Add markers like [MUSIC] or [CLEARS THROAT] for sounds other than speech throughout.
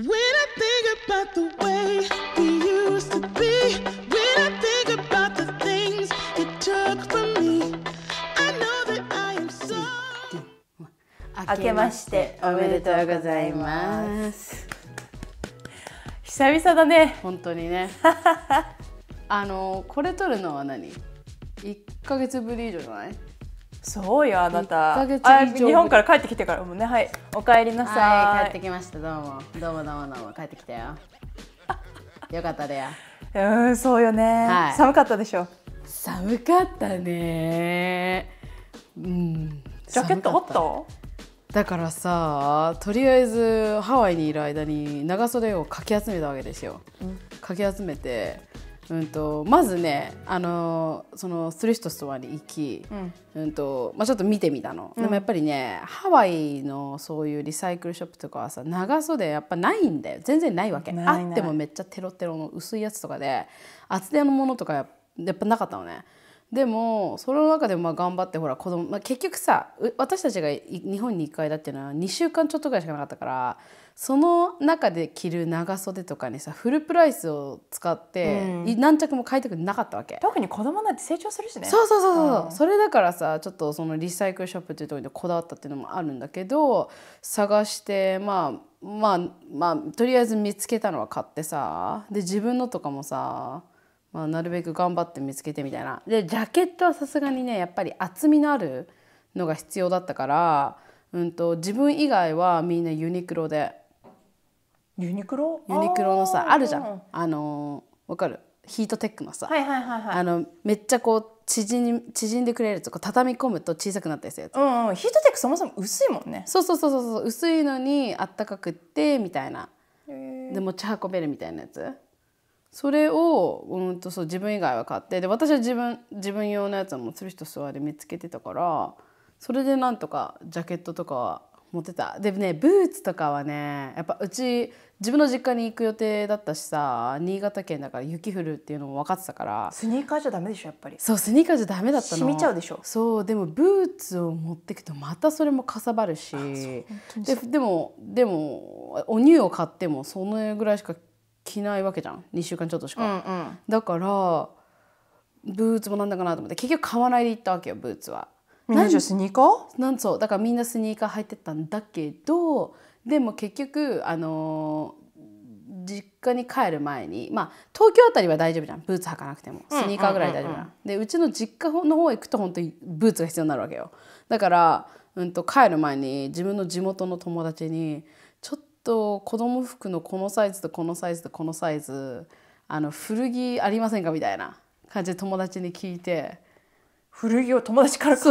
明けましておめでとうございます久々だね本当にね [LAUGHS] あのこれ撮るのは何1か月ぶり以上じゃないそうよあなた日本から帰ってきてからもねはいお帰りなさい、帰ってきましたどうもどうもどうもどうも帰ってきたよ [LAUGHS] よかったでうんそうよね、はい、寒かったでしょ寒かったねうんジャケットあっただからさとりあえずハワイにいる間に長袖をかき集めたわけですよ、うん、かき集めてうんと、まずねあのそのスリストストアに行き、うん、うん、とまあ、ちょっと見てみたの、うん、でもやっぱりねハワイのそういうリサイクルショップとかはさ長袖やっぱないんだよ全然ないわけあってもめっちゃテロテロの薄いやつとかで厚手のものとかやっぱなかったのね。でもその中でもまあ頑張ってほら子供、まあ、結局さ私たちが日本に1回だっていうのは2週間ちょっとぐらいしかなかったからその中で着る長袖とかにさフルプライスを使って、うん、何着も買いたくなかったわけ特に子供なんて成長するしねそうそうそうそう、うん、それだからさちょっとそのリサイクルショップっていうところでこだわったっていうのもあるんだけど探してまあまあまあとりあえず見つけたのは買ってさで自分のとかもさまあ、なるべく頑張って見つけてみたいなでジャケットはさすがにねやっぱり厚みのあるのが必要だったから、うんと自分以外はみんなユニクロでユニクロユニクロのさあるじゃんあのわかるヒートテックのさ、はいはいはいはい、あのめっちゃこう縮縮んでくれるやつ畳み込むと小さくなったりするやつ、うんうん、ヒートテックそもそも薄いもんねそうそうそうそう薄いのにあったかくってみたいなで持ち運べるみたいなやつそれをうんとそう自分以外は買ってで私は自分自分用のやつをもつる人座で見つけてたからそれでなんとかジャケットとか持ってたでねブーツとかはねやっぱうち自分の実家に行く予定だったしさ新潟県だから雪降るっていうのも分かってたからスニーカーじゃダメでしょやっぱりそうスニーカーじゃダメだったの染みちゃうでしょそうでもブーツを持ってくとまたそれもかさばるしででもでもお乳を買ってもそのぐらいしか着ないわけじゃん2週間ちょっとしか、うんうん、だからブーツもなんだかなと思って結局買わないで行ったわけよブーツはみんなじゃスニーカーなんそうだからみんなスニーカー履いてたんだけどでも結局あのー、実家に帰る前にまあ東京あたりは大丈夫じゃんブーツ履かなくてもスニーカーぐらい大丈夫じゃんうんうんうんうん、でうちの実家の方行くと本当にブーツが必要になるわけよだから、うんと帰る前に自分の地元の友達にちょっと子供服のこのサイズとこのサイズとこのサイズあの古着ありませんかみたいな感じで友達に聞いて。古着を友達から買う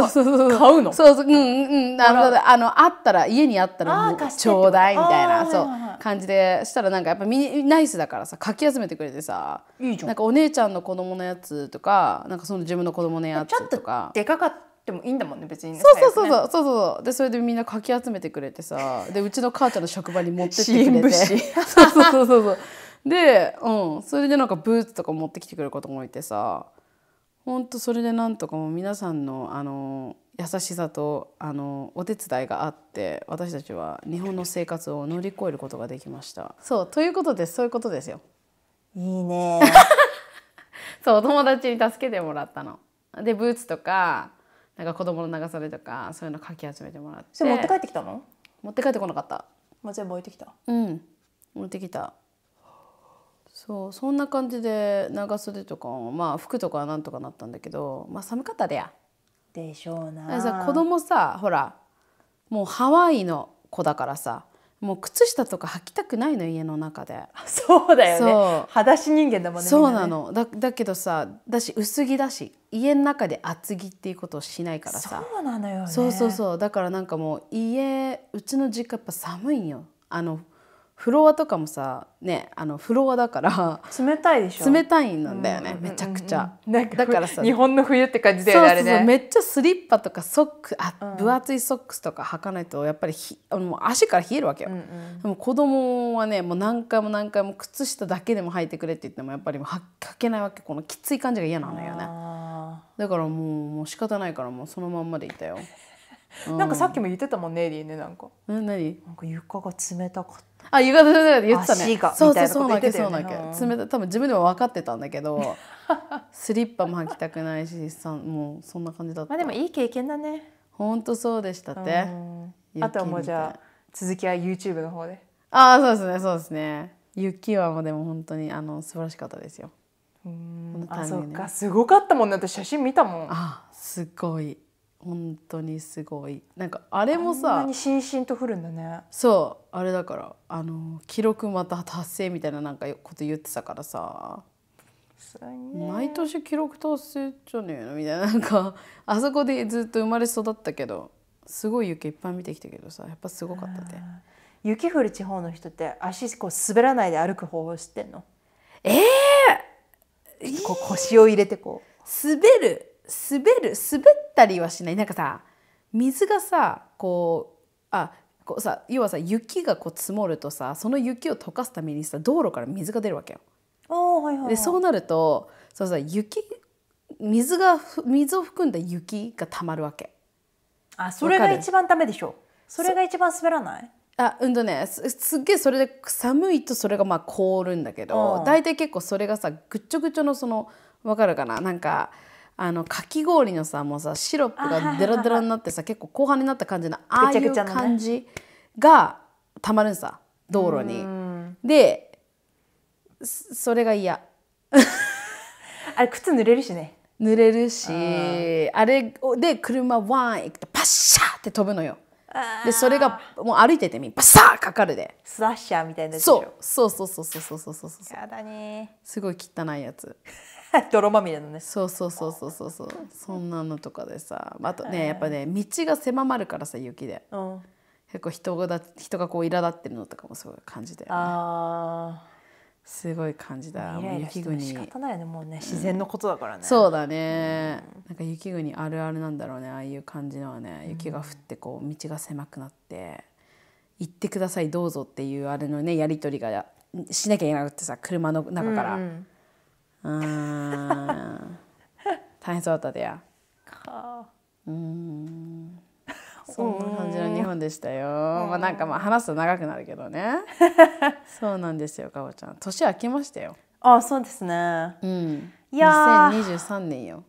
のそうそううんうんあのあったら家にあったらちょうだいみたいなそう感じでしたらなんかやっぱミナイスだからさかき集めてくれてさなんかお姉ちゃんの子供のやつとかなんかその自分の子供のやつとかでかかっもいいんだもんね別に、ね、そうそうそうそうそうでそれでみんなかき集めてくれてさでうちの母ちゃんの職場に持ってってくれて [LAUGHS] そうそうそうそうで、うん、それでなんかブーツとか持ってきてくれることもいてさほんとそれでなんとかも皆さんのあの優しさとあのお手伝いがあって私たちは日本の生活を乗り越えることができました。そうということでそういうことですよ。いいね [LAUGHS] そう友達に助けてもらったの。でブーツとかなんか子供の長袖とかそういうのかき集めてもらって。それ持って帰ってきたの？持って帰ってこなかった。まあ、全部置いてきた。うん。持ってきた。そうそんな感じで長袖とかまあ服とかはなんとかなったんだけどまあ寒かったでやでしょうなさ子供さほらもうハワイの子だからさもう靴下とか履きたくないの家の中でそうだよね裸足人間だもんねそうなの、ね、だだけどさだし薄着だし家の中で厚着っていうことをしないからさそうなのよ、ね、そうそうそうだからなんかもう家うちの実家やっぱ寒いんよあのフロアとかもさねあのフロアだから冷たいでしょ冷たいんだよね、うんめちゃくちゃだからさ日本の冬って感じだよねそうそうそうめっちゃスリッパとかソックあ、うん、分厚いソックスとか履かないとやっぱりひもう足から冷えるわけよ、うんうん、でも子供はねもう何回も何回も靴下だけでも履いてくれって言ってもやっぱりもう履けないわけこのきつい感じが嫌なのよねだからもうもう仕方ないからもうそのまんまでいたよなんかさっきも言ってたもんねエリーねなんか。え何？なんか床が冷たかっあ浴衣じゃない言ってたねそうそうそうなけそうなけ冷た多分自分でも分かってたんだけど [LAUGHS] スリッパも履きたくないしさもうそんな感じだったまあでもいい経験だね本当そうでしたってあとはもうじゃあ続きは YouTube の方でああそうですねそうですね雪はもうでも本当にあの素晴らしかったですようん、ね、あそっかすごかったもんね。私写真見たもんあすごい本当にすごいなんかあれもさあんなにしんしんと降るんだねそうあれだからあの記録また達成みたいななんかこと言ってたからさ毎年記録達成じゃねえのみたいななんか [LAUGHS] あそこでずっと生まれ育ったけどすごい雪いっぱい見てきたけどさやっぱすごかったで雪降る地方の人って足こう滑らないで歩く方法知ってんのええー、こう腰を入れてこう滑る滑る滑ったりはしないなんかさ水がさこうあこうさ要はさ雪がこう積もるとさその雪を溶かすためにさ道路から水が出るわけよ。はいはいはい、でそうなるとそうさ雪水が水を含んだ雪がたまるわけ。あそれが一番ダメでしょそれが一番滑らないあうんとねすすっげえそれで寒いとそれがまあ凍るんだけど、大体結構それがさぐっちょぐちょのそのわかるかななんか。うんあのかき氷のさもうさシロップがデラデラになってさ結構後半になった感じのああいう感じがたまるんさ道路に。でそれが嫌。あれ靴濡れるしね。濡れるしあれで車ワン行くとパッシャーって飛ぶのよ。でそれがもう歩いててみパサーかかるでスワッシャーみたいなそうそうそうそうそうそうそうそうそうやだねすごい汚いやつ [LAUGHS] 泥まみれのねそうそうそうそうそうそうそんなのとかでさあとねやっぱね道が狭まるからさ雪で、うん、結構人が人がこう苛立ってるのとかもすごい感じだよねあすごい感じだ雪国。仕方ないよねもうね自然のことだからね、うん、そうだね、うん、なんか雪国あるあるなんだろうねああいう感じのはね雪が降ってこう道が狭くなって行ってくださいどうぞっていうあれのねやり取りがしなきゃいけなくてさ車の中から。うんうんうん大変そうだったでやかうんそんな感じの日本でしたよ、まあなんかまあ話すと長くなるけどね [LAUGHS] そうなんですよかぼちゃん年明けましたよあそうですねうんいや2023年よ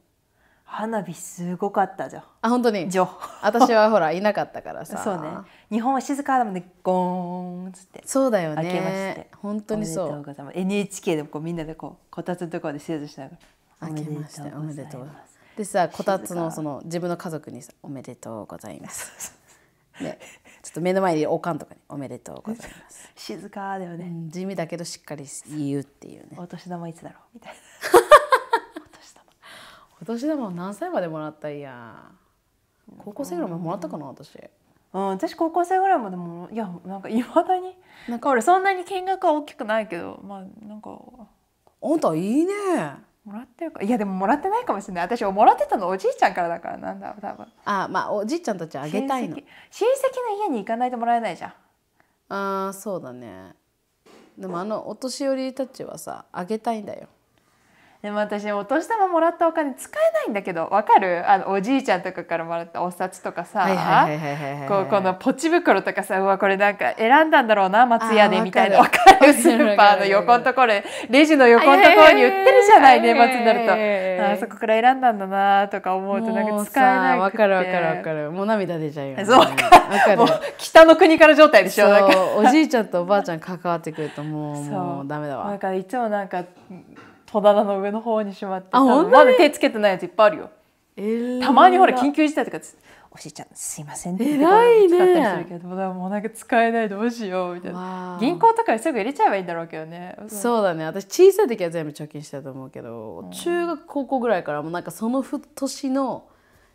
花火すごかったじゃんあ本当にじょ私はほらいなかったからさそうね日本は静かだもんねゴーンつってそうだよね明けまして本当にそう NHK でこうみんなでこうこたつのところで静かしながら明けましておめでとうございますでさこたつのその自分の家族にさ「おめでとうございます」ねちょっと目の前におかんとかに「おめでとうございます」[LAUGHS] 静かだよね、うん、地味だけどしっかり言うっていうねお年玉いつだろうみたいな今年でも何歳までもらったんや高校生ぐらいまでもらったかな私うん、私高校生ぐらいまでもいやなんかいまだになんか俺そんなに金額は大きくないけどまあなんかあんたいいねもらってるかいやでももらってないかもしれない私もらってたのおじいちゃんからだからなんだ多分あまあおじいちゃんたちあげたいの親戚の家に行かないともらえないじゃんあーそうだねでもあのお年寄りたちはさあげたいんだよでも私お年玉もらったお金使えないんだけどわかるあのおじいちゃんとかからもらったお札とかさこのポチ袋とかさうわこれなんか選んだんだろうな松屋でみたいなわかるスーパーの横のところレジの横のところに売ってるじゃない年末になるとあそこから選んだんだなとか思うとなんか使えないわかるわかるわかるもう涙出ちゃうよ、ね、[LAUGHS] そうかもう北の国から状態でしょおじいちゃんとおばあちゃん関わってくるともうもうダメだわ。だからいつもなんか戸棚の上の方にしまってあまだ手つけてないやついっぱいあるよ、えー、たまにほら緊急事態とかおじいちゃんすいません」って使ったりするけど、ね、もうなんか使えないどうしようみたいな銀行とかにすぐ入れちゃえばいいんだろうけどねそうだね私小さい時は全部貯金したと思うけど、うん、中学高校ぐらいからもうなんかその年の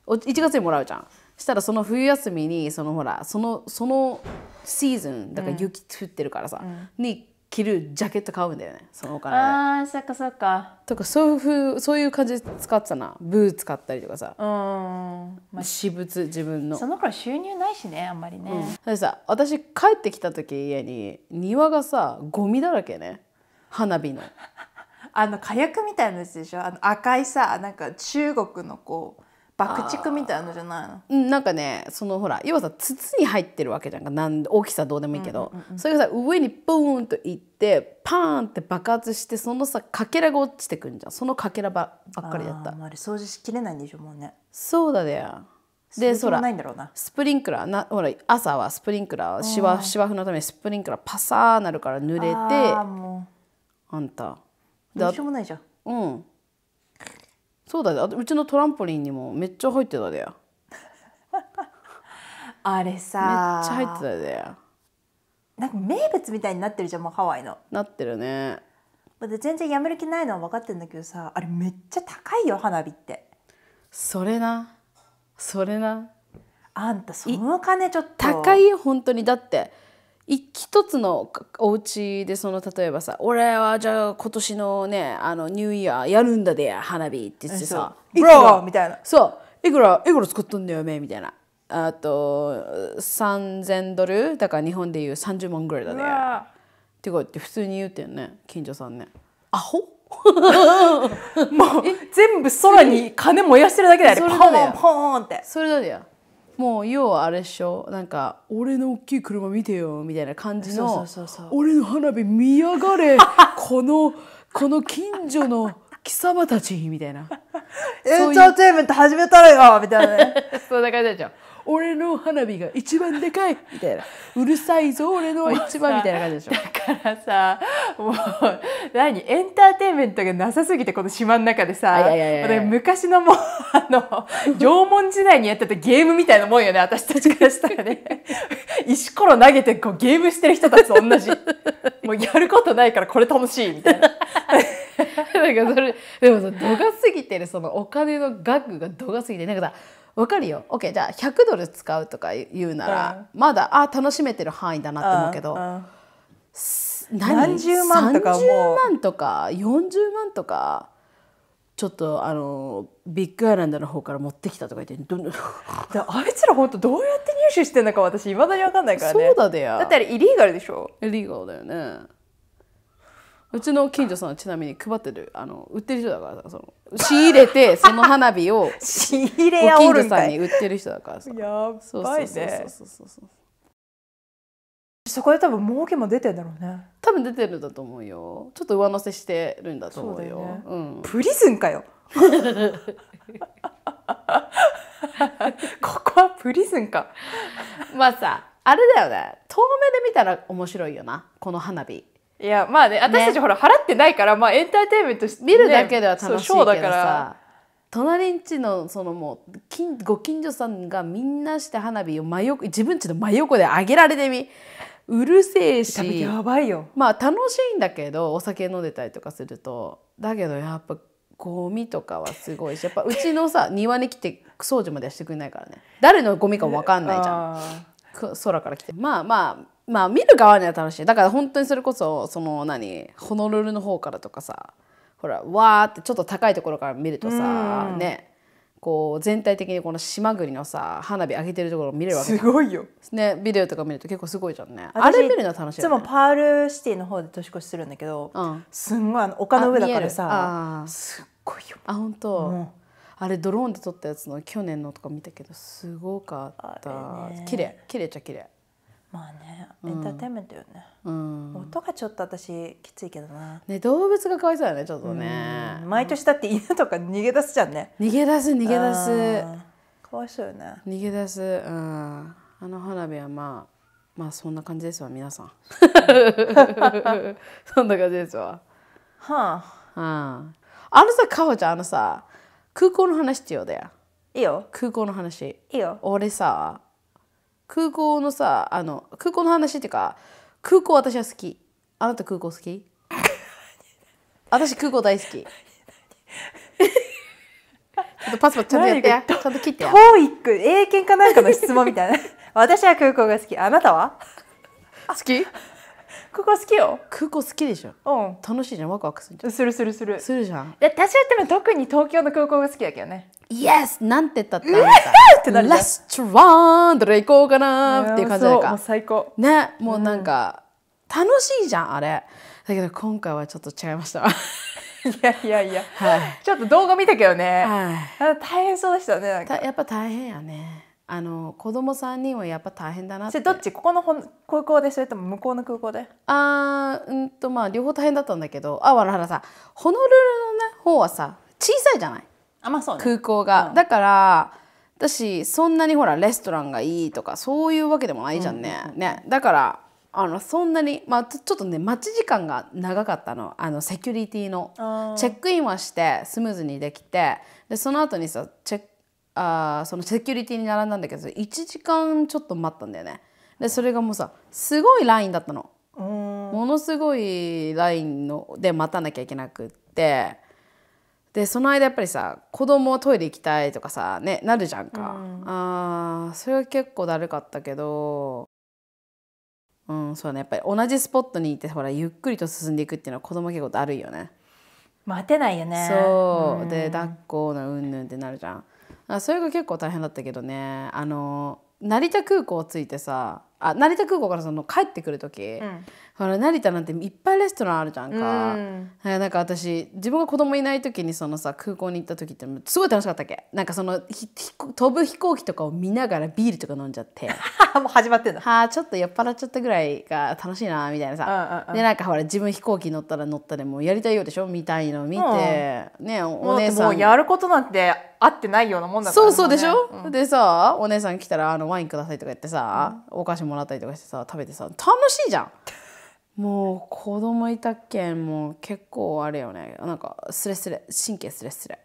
1月にもらうじゃんしたらその冬休みにそのほらそのそのシーズンだから雪降ってるからさ、うん、に着るジャケット買うんだよねそのお金でああそっかそっかとかそういうそういう感じで使ってたなブーツ買ったりとかさうん、まあ、私物自分のその頃収入ないしねあんまりね、うん、でさ私帰ってきた時家に庭がさゴミだらけね花火の [LAUGHS] あの火薬みたいなやつでしょあの赤いさなんか中国のこう爆竹みたいなのじゃないのうん、なんかねそのほら要はさ筒に入ってるわけじゃんかなん大きさどうでもいいけど、それがさ上にブーンといってパーンって爆発してそのさかけらが落ちてくんじゃんそのかけらばばっかりだったああれ掃除しきれないんでしょもうねそうだねでそらないんだろうなスプリンクラーなほら朝はスプリンクラー芝わ生のためにスプリンクラーパサーなるから濡れてもあんたどうしようもないじゃんうんそうだねあとうちのトランポリンにもめっちゃ入ってたでや [LAUGHS] あれさめっちゃ入ってたでやなんか名物みたいになってるじゃんもうハワイのなってるねだ全然やめる気ないのは分かってんだけどさあれめっちゃ高いよ花火ってそれなそれなあんたその金ちょっと高いよ本当にだって一つのお家でその例えばさ「俺はじゃあ今年のねあのニューイヤーやるんだで花火」って言ってさ「いくら?」みたいなそう「いくらいくら作っとんだよめ」みたいなあと3000ドルだから日本でいう30万ぐらいだねってこうやって普通に言うてんね近所さんねアホ [LAUGHS] もう全部空に金燃やしてるだけだよねポンポンってそれだよもう要はあれっしょなんか「俺の大きい車見てよ」みたいな感じの「俺の花火見やがれ [LAUGHS] このこの近所の貴様たち」みたいな「エンターテインメント始めたらよ」みたいなね [LAUGHS] そんな感じでしょ俺の花火が一番でかいみたいなうるさいぞ俺の一番みたいな感じでしょだからさもう何エンターテインメントがなさすぎてこの島の中でさ昔のもうあの縄文時代にやってたゲームみたいなもんよね私たちからしたらね石ころ投げてこうゲームしてる人たちと同じもうやることないからこれ楽しいみたいな。[LAUGHS] なんかそれでもさ度が過ぎてるそのお金の額が度が過ぎてなんかさわかるよ OK じゃあ100ドル使うとか言うなら、うん、まだあ楽しめてる範囲だなって思うけど、うん、何十万とかも30万とか40万とかちょっとあのビッグアイランドの方から持ってきたとか言ってどんんど [LAUGHS] あいつら本当どうやって入手してんのか私いまだに分かんないからねそうだでやだってあれイリーガルでしょイリーガルだよねうちの近所さんはちなみに配ってるあの売ってる人だからその仕入れてその花火を [LAUGHS] 仕入れやおる近所さんに売ってる人だからさやばいねそこで多分儲けも出てんだろうね多分出てるんだと思うよちょっと上乗せしてるんだと思うよ、ねうん、プリズンかよ [LAUGHS] ここはプリズンかまあさあれだよね遠目で見たら面白いよなこの花火いやまあね私たちほら払ってないから、まあエンターテインメント見るだけでは楽しいけどさ隣んちのそのもうんご近所さんがみんなして花火を真横自分ちの真横で上げられてみうるせえしやばいよまあ楽しいんだけどお酒飲んでたりとかするとだけどやっぱゴミとかはすごいしやっぱ [LAUGHS] うちのさ庭に来て掃除までしてくれないからね誰のゴミか分かんないじゃん空から来てまあまあまあ見る側には楽しいだから本当にそれこそその何ホノルルの方からとかさほらわーってちょっと高いところから見るとさ、ねこう全体的にこの島国のさ花火上げてるところを見れるわけすごいよ、ね、ビデオとか見ると結構すごいじゃんねあれ見るの楽しい、ね、いつもパールシティの方で年越しするんだけど、うん、すんごいあの丘の上だからさすっごいよあ本当、うん、あれドローンで撮ったやつの去年のとか見たけどすごかった、綺麗綺麗ちゃ綺麗まあねエンターテインメントよね、うん、音がちょっと私きついけどな、ね、動物がかわいそうだねちょっとね、毎年だって犬とか逃げ出すじゃんね逃げ出す逃げ出すかわいそうよね逃げ出す、うん、あの花火はまあまあそんな感じですわ皆さん [LAUGHS] そんな感じですわはあ、はあ。あのさかほちゃんあのさ空港の話ってようだよいいよ空港の話いいよ俺さ空港のさあの空港の話っていうか空港私は好きあなた空港好き [LAUGHS] 私空港大好きちょっとパスパちゃんとやってやちゃんと切ってやトーイック英検かなんかの質問みたいな [LAUGHS] 私は空港が好きあなたは好き空港好きよ空港好きでしょうん楽しいじゃんワクワクするじゃんするするするするじゃん私はでも特に東京の空港が好きだけどねイエスなんて言ったってあなたレストランどれ行こうかなっていう感じだか最高ねもうなんか、うん、楽しいじゃんあれだけど今回はちょっと違いましたいやいやいや、はい、ちょっと動画見たけどね、はい、大変そうでしたねやっぱ大変やねあの子供3人はやっぱ大変だなってどっちここの空港でそれとも向こうの空港でああうんとまあ両方大変だったんだけどあわららさホノルルのね方はさ小さいじゃないあ、まあそうね、空港が、うん、だから私そんなにほらレストランがいいとかそういうわけでもないじゃんねうん、ねだからあのそんなに、まあ、ちょっとね待ち時間が長かったのあのセキュリティのチェックインはしてスムーズにできてでその後にさチェックあそのセキュリティに並んだんだけど1時間ちょっと待ったんだよねでそれがもうさすごいラインだったのものすごいラインので待たなきゃいけなくってでその間やっぱりさ子供トイレ行きたいとかさねなるじゃんか、うん、あそれは結構だるかったけどうんそうねやっぱり同じスポットにいてほらゆっくりと進んでいくっていうのは子供結構だるいよね待てないよねそう、うん、で抱っこのうんぬんってなるじゃんあそれが結構大変だったけどねあの成田空港着いてさあ成田空港からその帰ってくる時、ほ、う、ん、成田なんていっぱいレストランあるじゃんか、うん、なんか私自分が子供いない時にそのさ空港に行った時ってすごい楽しかったっけなんかその飛ぶ飛行機とかを見ながらビールとか飲んじゃって [LAUGHS] もう始まってんはあちょっと酔っ払っちゃったぐらいが楽しいなみたいなさ、うんうん、でなんかほら自分飛行機乗ったら乗ったでもやりたいようでしょ見たいの見て、うん、ねお姉さんもうやることなんて合ってないようなもんだから、ね、そうそうでしょ、うん、でさお姉さん来たらあのワインくださいとか言ってさ、うん、お菓子もらったりとかしてさ食べてさ楽しいじゃんもう子供いたっけんもう結構あれよねなんかスレスレ神経スレスレ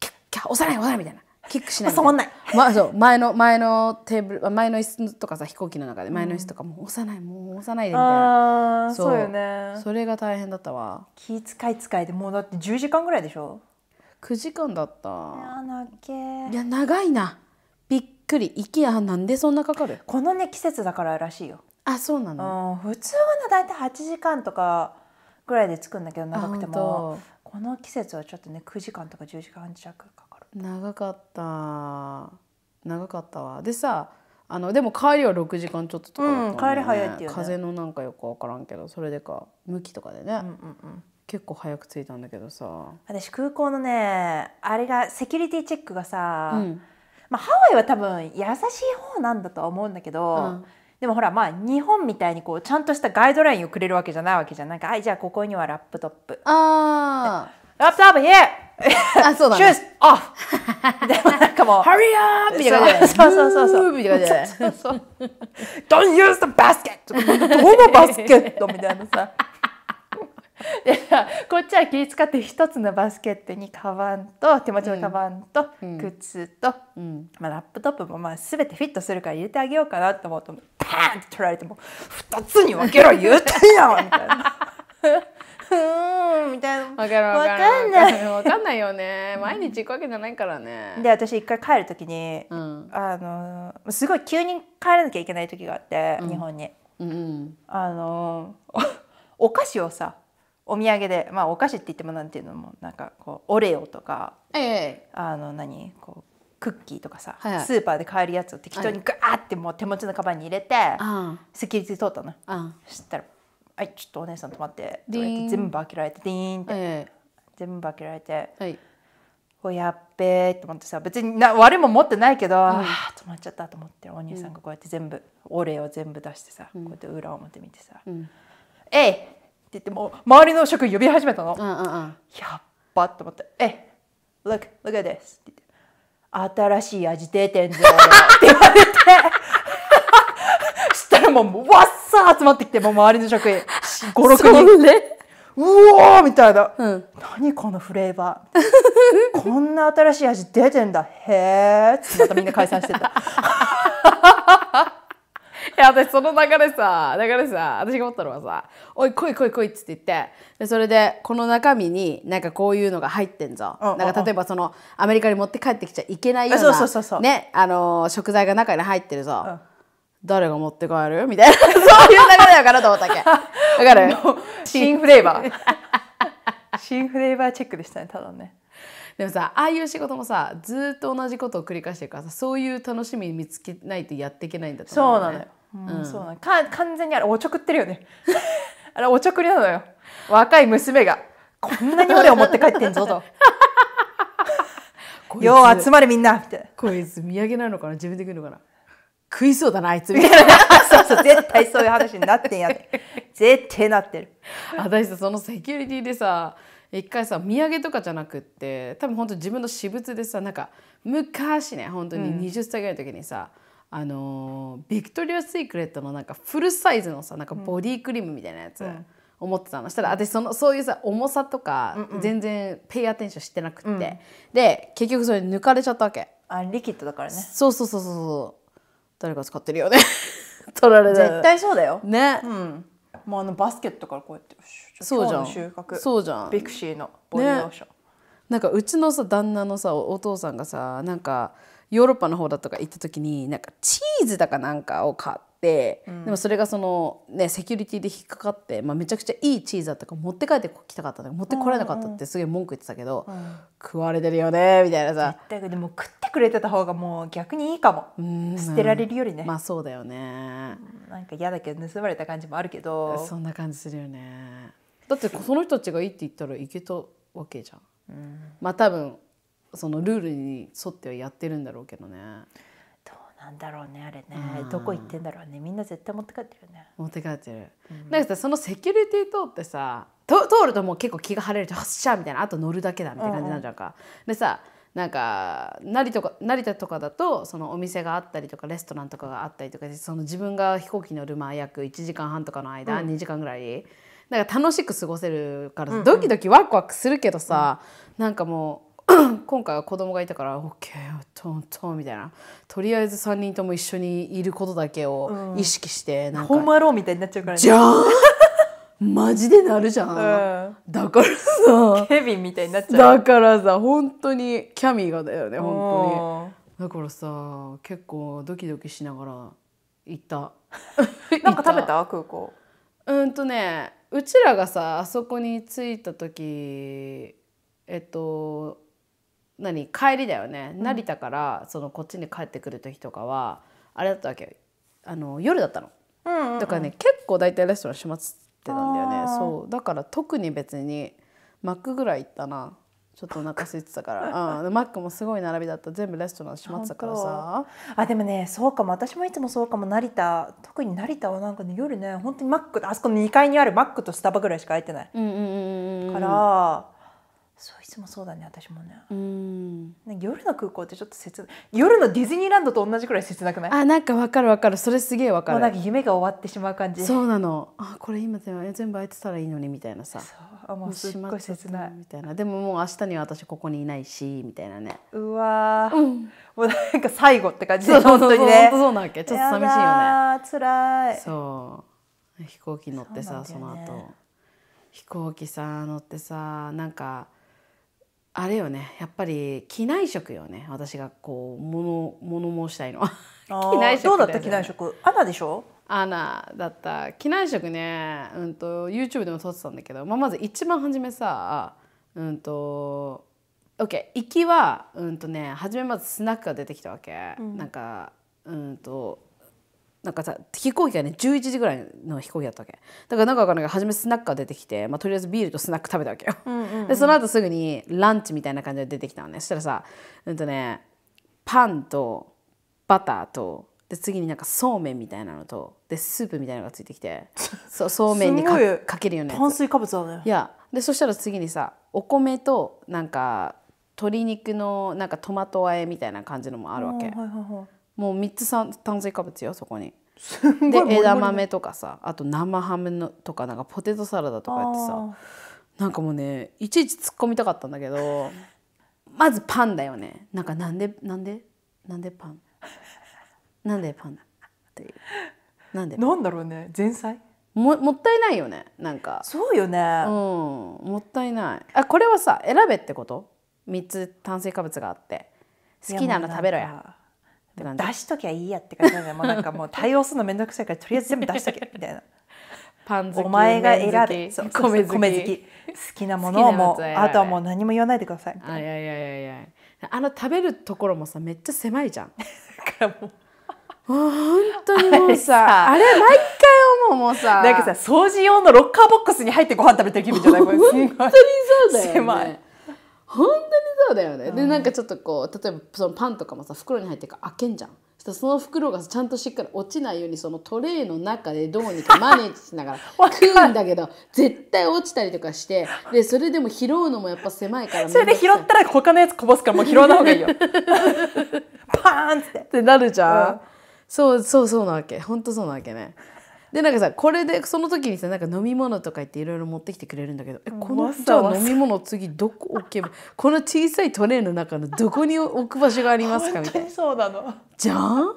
キャッキャッ押さない押さないみたいなキックしない触んない、まあ、そう前の前のテーブル前の椅子とかさ飛行機の中で前の椅子とかもう押さないもう押さないでみたいなそうよねそれが大変だったわ気遣い使いでもうだって10時間ぐらいでしょ9時間だったいや長いなびっくり i k e なんでそんなかかるこのね季節だかららしいよあそうなの、うん、普通はね大体8時間とかぐらいで着くんだけど長くてもこの季節はちょっとね9時間とか10時間弱かかる長かった長かったわでさあのでも帰りは6時間ちょっととかだった、ねうん、帰り早いっていう、ね、風のなんかよく分からんけどそれでか向きとかでね、うんうんうん、結構早く着いたんだけどさ私空港のねあれがセキュリティチェックがさ、うん、まあ、ハワイは多分優しい方なんだとは思うんだけど、うん、でもほらまあ日本みたいにこうちゃんとしたガイドラインをくれるわけじゃないわけじゃんなんか「はいじゃあここにはラップトップ」あ「あラップトップイエーあそうだ、ね、シューズオフ!」でもなんかもう「[LAUGHS] ハリアー!」みたいなそうそうそうそうみたいな「[LAUGHS] Don't use the b a s k e どのバスケット?」みたいなさ。[LAUGHS] でこっちは気使って一つのバスケットにカバンと手持ちのカバンと靴と、うん、まあ、ラップトップもまあ全てフィットするから入れてあげようかなと思うとパンって取られても「2つに分けろ言うてんやん!」みたいな。うんみたいな分かる分かんない分かんないよね毎日行くわけじゃないからねで私一回帰る時に、うん、あのすごい急に帰らなきゃいけない時があって、うん、日本に、うんうん、あの [LAUGHS] お菓子をさお土産で、まあ、お菓子って言ってもなんていうのもなんかこうオレオとか、ええ、あの何こうクッキーとかさ、はいはい、スーパーで買えるやつを適当にガーってもう手持ちのカバンに入れて、はい、セキュリティ通ったの、うん、そしたら「はいちょっとお姉さん止まって」とか言って全部開けられてディーンって、え全部開けられて。はいこうやっべえ」と思ってさ別にな悪いもん持ってないけど、うん、あ止まっちゃったと思ってお兄さんがこうやって全部、うん、お礼を全部出してさ、こうやって裏表見てさ「えい言っても周りの職員呼び始めたの、うんうんうん、やっばと思って「え look look at this」って言って「新しい味出てんぞ」って言われてしたらもうわっさ集まってきてもう周りの職員56人で。うわーみたいな、うん、何このフレーバーこんな新しい味出てんだへえってまたみんな解散してた私その流れさ、流れさ、私が思ったのはさ、おい来い来い来いっつって言って、でそれでこの中身になんかこういうのが入ってんぞ。うん、なんか例えばそのアメリカに持って帰ってきちゃいけないような、そうそうそうね、あのー、食材が中に入ってるぞ。うん誰が持って帰るみたいな [LAUGHS] そういう流れやからと思ったっけだから新フレーバー新フレーバーチェックでしたねただねでもさああいう仕事もさずっと同じことを繰り返してるからさそういう楽しみ見つけないとやっていけないんだと思う、ね、そうなのようん、そうなか完全にあれおちょくってるよね [LAUGHS] あれおちょくりなのよ若い娘がこんなに俺を持って帰ってんぞと [LAUGHS] よう集まれみんなってこいつ土産なのかな自分で来るのかな食いそうだなあいつみたいなそうそう絶対そういう話になってんや [LAUGHS] 絶対なってる私さそのセキュリティでさ一回さ土産とかじゃなくって多分本当自分の私物でさなんか昔ね本当に20歳ぐらいの時にさ、うんあのビクトリア・シークレットのなんかフルサイズのさなんかボディークリームみたいなやつ、思ってたのしたら私そのそういうさ重さとか全然ペイアテンションしてなくって、うんで結局それ抜かれちゃったわけあリキッドだからねそうそうそうそう誰か使ってるよね [LAUGHS] 取られる絶対そうだよねうんもうあのバスケットからこうやってそうじゃん収穫そうじゃんビクシーのボディローション、ね、なんかうちのさ旦那のさお父さんがさなんかヨーロッパの方だとか行った時になんかチーズだかなんかを買って、うん、でもそれがその、ね、セキュリティで引っかかって、まあ、めちゃくちゃいいチーズだったから持って帰ってきたかった持ってこれなかったってすげえ文句言ってたけど、うんうん、食われてるよねみたいなさでも食ってくれてた方がもう逆にいいかも捨てられるよりねまあそうだよねなんか嫌だけど盗まれた感じもあるけどそんな感じするよねだってその人たちがいいって言ったらいけたわけじゃん、うん、まあ多分そのルールに沿ってはやってるんだろうけどね。どうなんだろうねあれね、うん、どこ行ってんだろうねみんな絶対持って帰ってるよね。持って帰ってる。うん、だけどそのセキュリティ通ってさと通るともう結構気が晴れるじゃん「っしゃ」みたいなあと乗るだけだみたいな感じなんじゃんか。うんでさなんか成田成田とかだとそのお店があったりとかレストランとかがあったりとかその自分が飛行機乗る前約1時間半とかの間、うん、2時間ぐらいなんか楽しく過ごせるから、ドキドキワクワクするけどさ、うん、なんかもう [CLEARS THROAT] 今回は子供がいたから「OK トントン」みたいなとりあえず3人とも一緒にいることだけを意識して、うん、うんホームアローみたいになっちゃうからねじゃあ [LAUGHS] マジでなるじゃん、うん、だからさケビンみたいになっちゃうだからさ本当にキャミーがだよね本当にだからさ結構ドキドキしながら行った [LAUGHS] なんか食べた空港うんとねうちらがさあそこに着いた時えっと何帰りだよね、うん、成田からそのこっちに帰ってくる時とかはあれだったわけあの夜だったの、うんうん、だからね結構大体レストラン閉まってたんだよねそうだから特に別にマックぐらい行ったなちょっとお腹空いてたから、[LAUGHS] うん、マックもすごい並びだった全部レストラン閉まってたからさあでもねそうかも私もいつもそうかも成田特に成田はなんかね夜ね本当にマックあそこの2階にあるマックとスタバぐらいしか空いてない、うんうんうんうん、からそういつもそうだね私もねうん夜の空港ってちょっと切ない夜のディズニーランドと同じくらい切なくないあなんかわかるわかるそれすげえわかるもうなんか夢が終わってしまう感じそうなのあこれ今全部開いてたらいいのにみたいなさそうもうすっごい切ないみたいなでももう明日には私ここにいないしみたいなねうわ、うん、もうなんか最後って感じで本当にねそうなわけちょっと寂しいよねつらいそう飛行機乗ってさそ,、ね、その後飛行機さ乗ってさなんかあれよねやっぱり機内食よね私がこう物物申したいのは機内食、ね、どうだった機内食アナでしょアナだった機内食ね、うんと、と YouTube でも撮ってたんだけど、まあ、まず一番初めさうんと OK 行きはうんとね初めまずスナックが出てきたわけ、うん、なんかうんとなんかさ飛行機がね11時ぐらいの飛行機だったわけだからなんかなけど初めスナックが出てきて、まあ、とりあえずビールとスナック食べたわけよ、うんうん、でその後すぐにランチみたいな感じで出てきたのねそしたらさうんとねパンとバターとで次になんかそうめんみたいなのとでスープみたいなのがついてきて [LAUGHS] そそうめんにかかけるよね炭水化物だねいやでそしたら次にさお米となんか鶏肉のなんかトマト和えみたいな感じのもあるわけ。はいはいはいもう3つ炭水化物よそこに。で枝豆とかさあと生ハムのとかなんかポテトサラダとかやってさなんかもうねいちいち突っ込みたかったんだけどまずパンだよねなんかなんでなんでなんでパンなんでパンっていうなんでなんだろうね前菜ももったいないよねなんかそうよねうんもったいないあこれはさ選べってこと3つ炭水化物があって好きなの食べろや出しときゃいいやって感じなんだよもうなんかもう対応するの面倒くさいからとりあえず全部出しときゃみたいなパン好きお前が選べ米好き米好き好きなものをもうあとはもう何も言わないでくださいみたいないやいやいやいやあの食べるところもさめっちゃ狭いじゃんだからもう本当にもうさあれ毎回思うもうさなんかさ掃除用のロッカーボックスに入ってご飯食べてる気分じゃないこれ [LAUGHS] 本当にそうだよ、ね、狭い本当にそうだよね、うん、でなんかちょっとこう例えばそのパンとかもさ袋に入ってるから開けんじゃんそその袋がちゃんとしっかり落ちないようにそのトレイの中でどうにかマネージしながら [LAUGHS] 食うんだけど絶対落ちたりとかしてでそれでも拾うのもやっぱ狭いからそれで拾ったら他のやつこぼすからもう拾わない方がいいよ [LAUGHS] パーンってってなるじゃん、うん、そうそうそうなわけ本当そうなわけねでなんかさこれでその時にさなんか飲み物とか言っていろいろ持ってきてくれるんだけどえこのじゃあ飲み物次どこ置けばこの小さいトレーの中のどこに置く場所がありますかみたいな。そうなのじゃん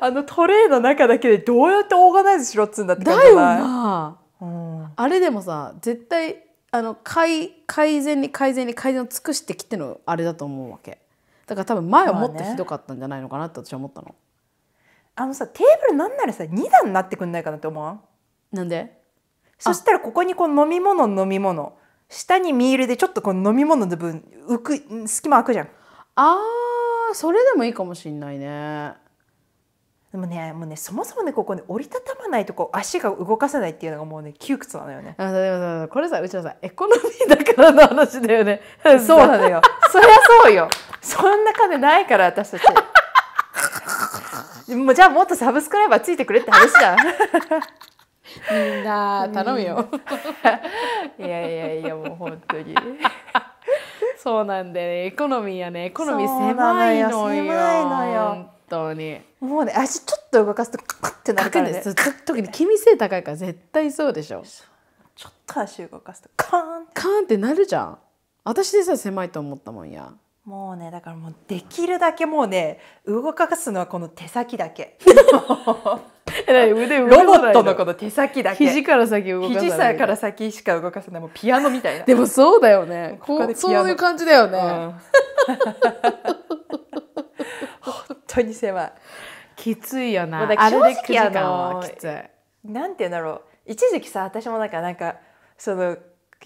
あのトレーの中だけでどうやってオーガナイズしろっつうんだって感じだよな、うん、あれでもさ絶対あの改改善に改善に改善を尽くしてきてのあれだと思うわけだから多分前はもっとひどかったんじゃないのかなって私は思ったの、あのさテーブルなんならさ2段になってくんないかなって思わんなんでそしたらここにこの飲み物飲み物下にミールでちょっとこの飲み物の分浮く隙間空くじゃんあーそれでもいいかもしんないねでもねもうねそもそもねここね折りたたまないとこう足が動かせないっていうのがもうね窮屈なのよねあでもこれさうちらさエコノミーだからの話だよねそうなのよ [LAUGHS] そりゃそうよそんな金ないから私たちもうじゃあもっとサブスクライバーついてくれって話だ。みんな頼むよ。いやいやいやもう本当に。そうなんだよ、ね、エコノミーはねエコノミー狭いのよ。狭いのよ。本当に。もうね足ちょっと動かすとカッてなるからね。特に君性高いから絶対そうでしょ。ちょっと足動かすとカーンカーンってなるじゃん。私でさ狭いと思ったもんや。もうねだからもうできるだけもうね動かすのはこの手先だけ [LAUGHS] 腕動ロボットのこの手先だけ肘から先動かない肘から先しか動かさないもうピアノみたいなでもそうだよねこうそういう感じだよね、うん、本当に狭いきついよなあれで9時間はきついなんて言うんだろう一時期さ私もなんかなんかその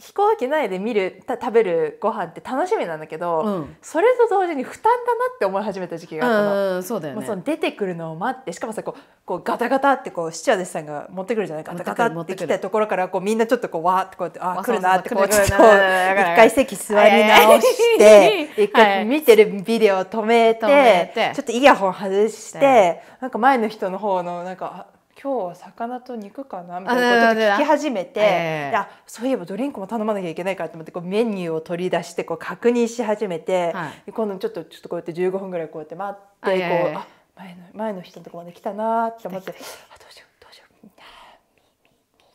飛行機内で見る食べるご飯って楽しみなんだけど、うん、それと同時に負担だなって思い始めた時期があったの,、その出てくるのを待ってしかもさこうこうガタガタってこうシチュアデスさんが持ってくるじゃないガタガタって来たところからこうみんなちょっとこうわってこうやってあ来るなってこうちょっと一回席座り直して一回見てるビデオ止めてちょっとイヤホン外してなんか前の人の方のなんか今日は魚と肉かなみたいなことを聞き始めて、えー、そういえばドリンクも頼まなきゃいけないからと思ってこうメニューを取り出してこう確認し始めて、はい、今度ちょっとちょっとこうやって15分ぐらいこうやって待って、こうあ前の前の人のとこまで来たなって思ってあどうしようどうしようミー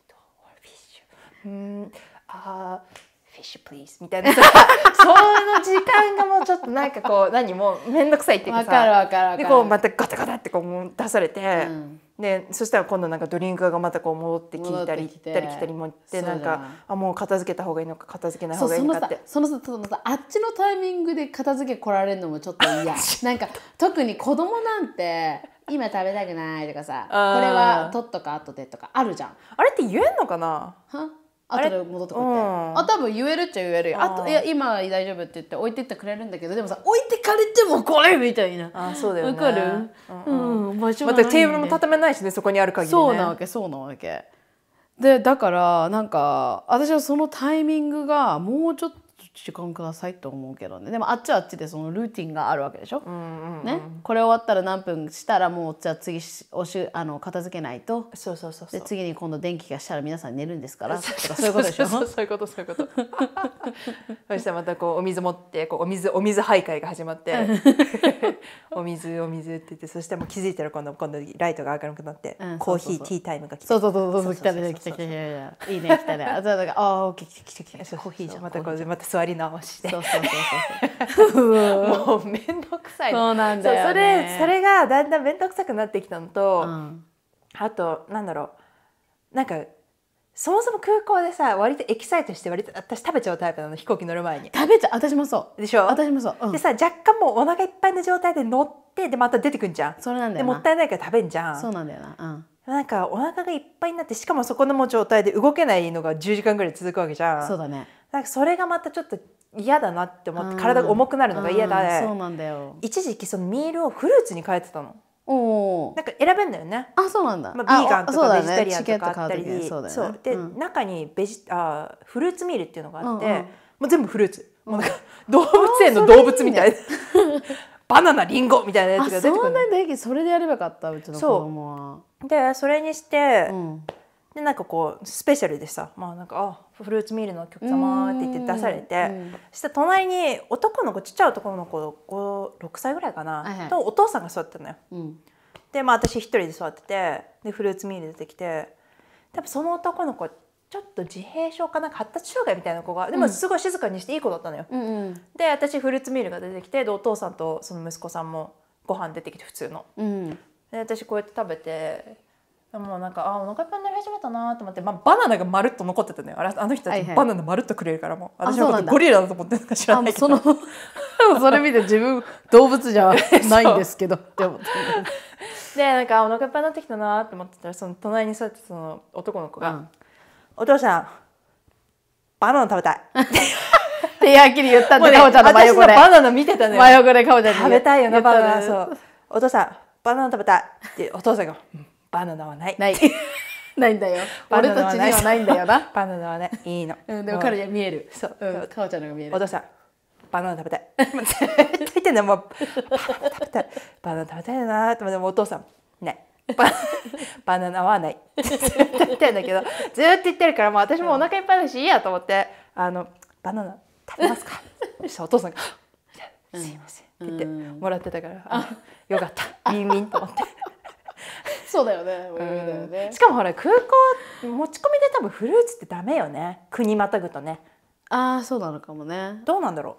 トフィッシュうんあーィッシュみたいなその時間がもうちょっとなんかこう [LAUGHS] 何もめ面倒くさいっていうかさかるわかるでこうまたガタガタってこうもう出されて、うん、でそしたら今度なんかドリンクがまたこう戻って聞いたり行ったり来たりもってなんかあもう片付けた方がいいのか片付けない方がいいのかってそのさそのさあっちのタイミングで片付け来られるのもちょっと嫌 [LAUGHS] なんか特に子供なんて今食べたくないとかさこれは取っとか後でとかあるじゃんあれって言えんのかなは後で戻ってこいって、うん、あ多分言えるっちゃ言えるよあといや今大丈夫って言って置いてってくれるんだけどでもさ置いてかれても怖いみたいなあそうだよ、ね、かる、うん、うん、場所が、ね、またテーブルも畳めないしねそこにある限り、ね、そうなわけそうなわけでだからなんか私はそのタイミングがもうちょっと時間くださいと思うけどねでもあっちはあっちでそのルーティンがあるわけでしょ、うんうんうんね、これ終わったら何分したらもうじゃあ次おしあの片付けないとそうそうそうそうで次に今度電気がしたら皆さん寝るんですからとかそういうことでしょそういうことそういうこと [LAUGHS] そしたらまたこうお水持ってこうお水お水徘徊が始まって [LAUGHS] お水お水って言ってそしてもう気づいたら今度今度ライトが明るくなって、うん、コーヒーティータイムが来てそうそうそうそう来たね来た来た来たいいね来たねあとはだからああオッケー来た来た来たコーヒーじゃんまたこうまた座り直してそうそうそうそうもう面倒くさいそうなんだ、ね、それそれがだんだん面倒くさくなってきたのと、うん、あとなんだろうなんかそもそも空港でさ割とエキサイトして割と私食べちゃうタイプなの飛行機乗る前に食べちゃう私もそうでしょ私もそう、うん、でさ若干もうお腹いっぱいの状態で乗ってでまた出てくんじゃんそれなんだよもったいないから食べんじゃんそうなんだよな、うん、なんかお腹がいっぱいになってしかもそこのも状態で動けないのが10時間ぐらい続くわけじゃんそうだねなんかそれがまたちょっと嫌だなって思って体が重くなるのが嫌だそうなんだよ一時期そのミールをフルーツに変えてたの。おなんか選べんだよね。あ、そうなんだ。まあ、ビーガンとかベジタリアンとかあったり、そう、ねそうね、で、うん、中にベジあフルーツミールっていうのがあって、うんうん、もう全部フルーツ。もうなんか動物園の動物みたいな。バナナリンゴみたいなやつが出てくる。そんそれでやればよかったうちの子供は。でそれにして、うん、でなんかこうスペシャルでさ「まあ、なんかあフルーツミールのお客様」って言って出されて、そしたら隣に男の子ちっちゃい男の子6歳ぐらいかな、はいはい、とお父さんが座ってたのよ。うん、で、まあ、私一人で座っててでフルーツミール出てきて多分その男の子ちょっと自閉症かなんか発達障害みたいな子がでもすごい静かにしていい子だったのよ。うんうんうん、で私フルーツミールが出てきてでお父さんとその息子さんもご飯出てきて普通の。うん、で私こうやって食べてでもなんかあお腹いっぱいになり始めたなと思って、まあ、バナナがまるっと残ってたのよあの人たちバナナまるっとくれるからもう、はいはい、私のことゴリラだと思ってるか知らないけどその [LAUGHS] それ見て自分動物じゃ [LAUGHS] ないんですけどって思ってでなんかお腹いっぱいになってきたなと思ってたらその隣に座ってその男の子が「うん、お父さんバナナ食べたい」ってはっきり言ったんで、ね、かおちゃんの真横でバナナ見てたね真横でかおちゃんに食べたいよねバナナそうお父さんバナナ食べたいってお父さんが「バナナはないない [LAUGHS] ないんだよ俺たちにはないんだよなバナナはねいいの、[LAUGHS] うん、でも彼には見えるそう、うん、かおちゃんのが見えるお父さんバナナ食べたい絶対 [LAUGHS] 言ってんもう食べたいバナナ食べたいなってでもお父さんないバナナはないずっ言ってんだけどずっと言ってるからもう私もお腹いっぱいだしいいやと思って「あのバナナ食べますか?」そしたらお父さんが [GASPS]「すいません」って言ってもらってたから「よかったウィンウン」と思って。[LAUGHS] そうだよね、うん、しかもほら空港持ち込みで多分フルーツってダメよね国またぐとねああそうなのかもねどうなんだろ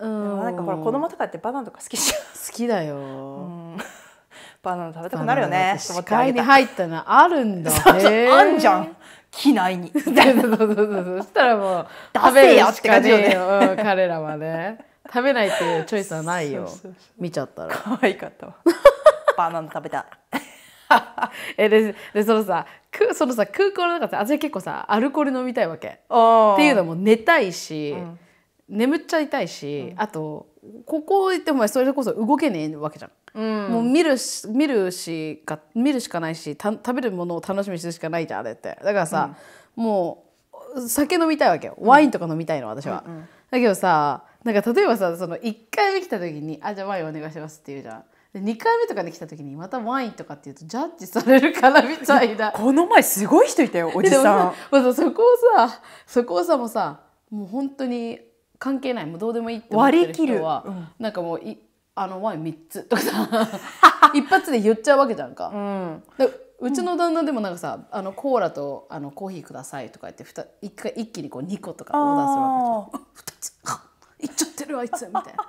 ううんなんかほら子供とかってバナナとか好きじゃん好きだよ、うん、[LAUGHS] バナナ食べたくなるよね視界に入ったのあるんだ [LAUGHS] そうそうあんじゃん機内にそうそうそうそうそしたらもう食べるしかねえよ、ねうん、彼らはね食べないっていうチョイスはないよ見ちゃったら可愛かったわバナナ食べた [LAUGHS] えででそのさくそのさ空港の中で私は結構さアルコール飲みたいわけ。っていうのも寝たいし、うん、眠っちゃいたいし、うん、あとここ行ってもそれこそ動けねえわけじゃん。うん、もう見るし見るしか見るしかないした食べるものを楽しみにするしかないじゃんあれって。だからさ、もう酒飲みたいわけよワインとか飲みたいの私は。だけどさなんか例えばさその1回目来た時に「あじゃあワインお願いします」って言うじゃん。で2回目とかで来た時にまたワインとかっていうとジャッジされるからみたいな [LAUGHS] この前すごい人いたよおじさん、まあ、そこをさそこをさもうさもう本当に関係ないもうどうでもいいって思ってる人は、うん、なんかもういあのワイン3つとかさ [LAUGHS] 一発で言っちゃうわけじゃんか。うん、うちの旦那でもなんかさ、あのコーラとあのコーヒーくださいとか言ってふた一回一気にこう2個とかオーダーするわけで2ついっちゃってるあいつみたいな。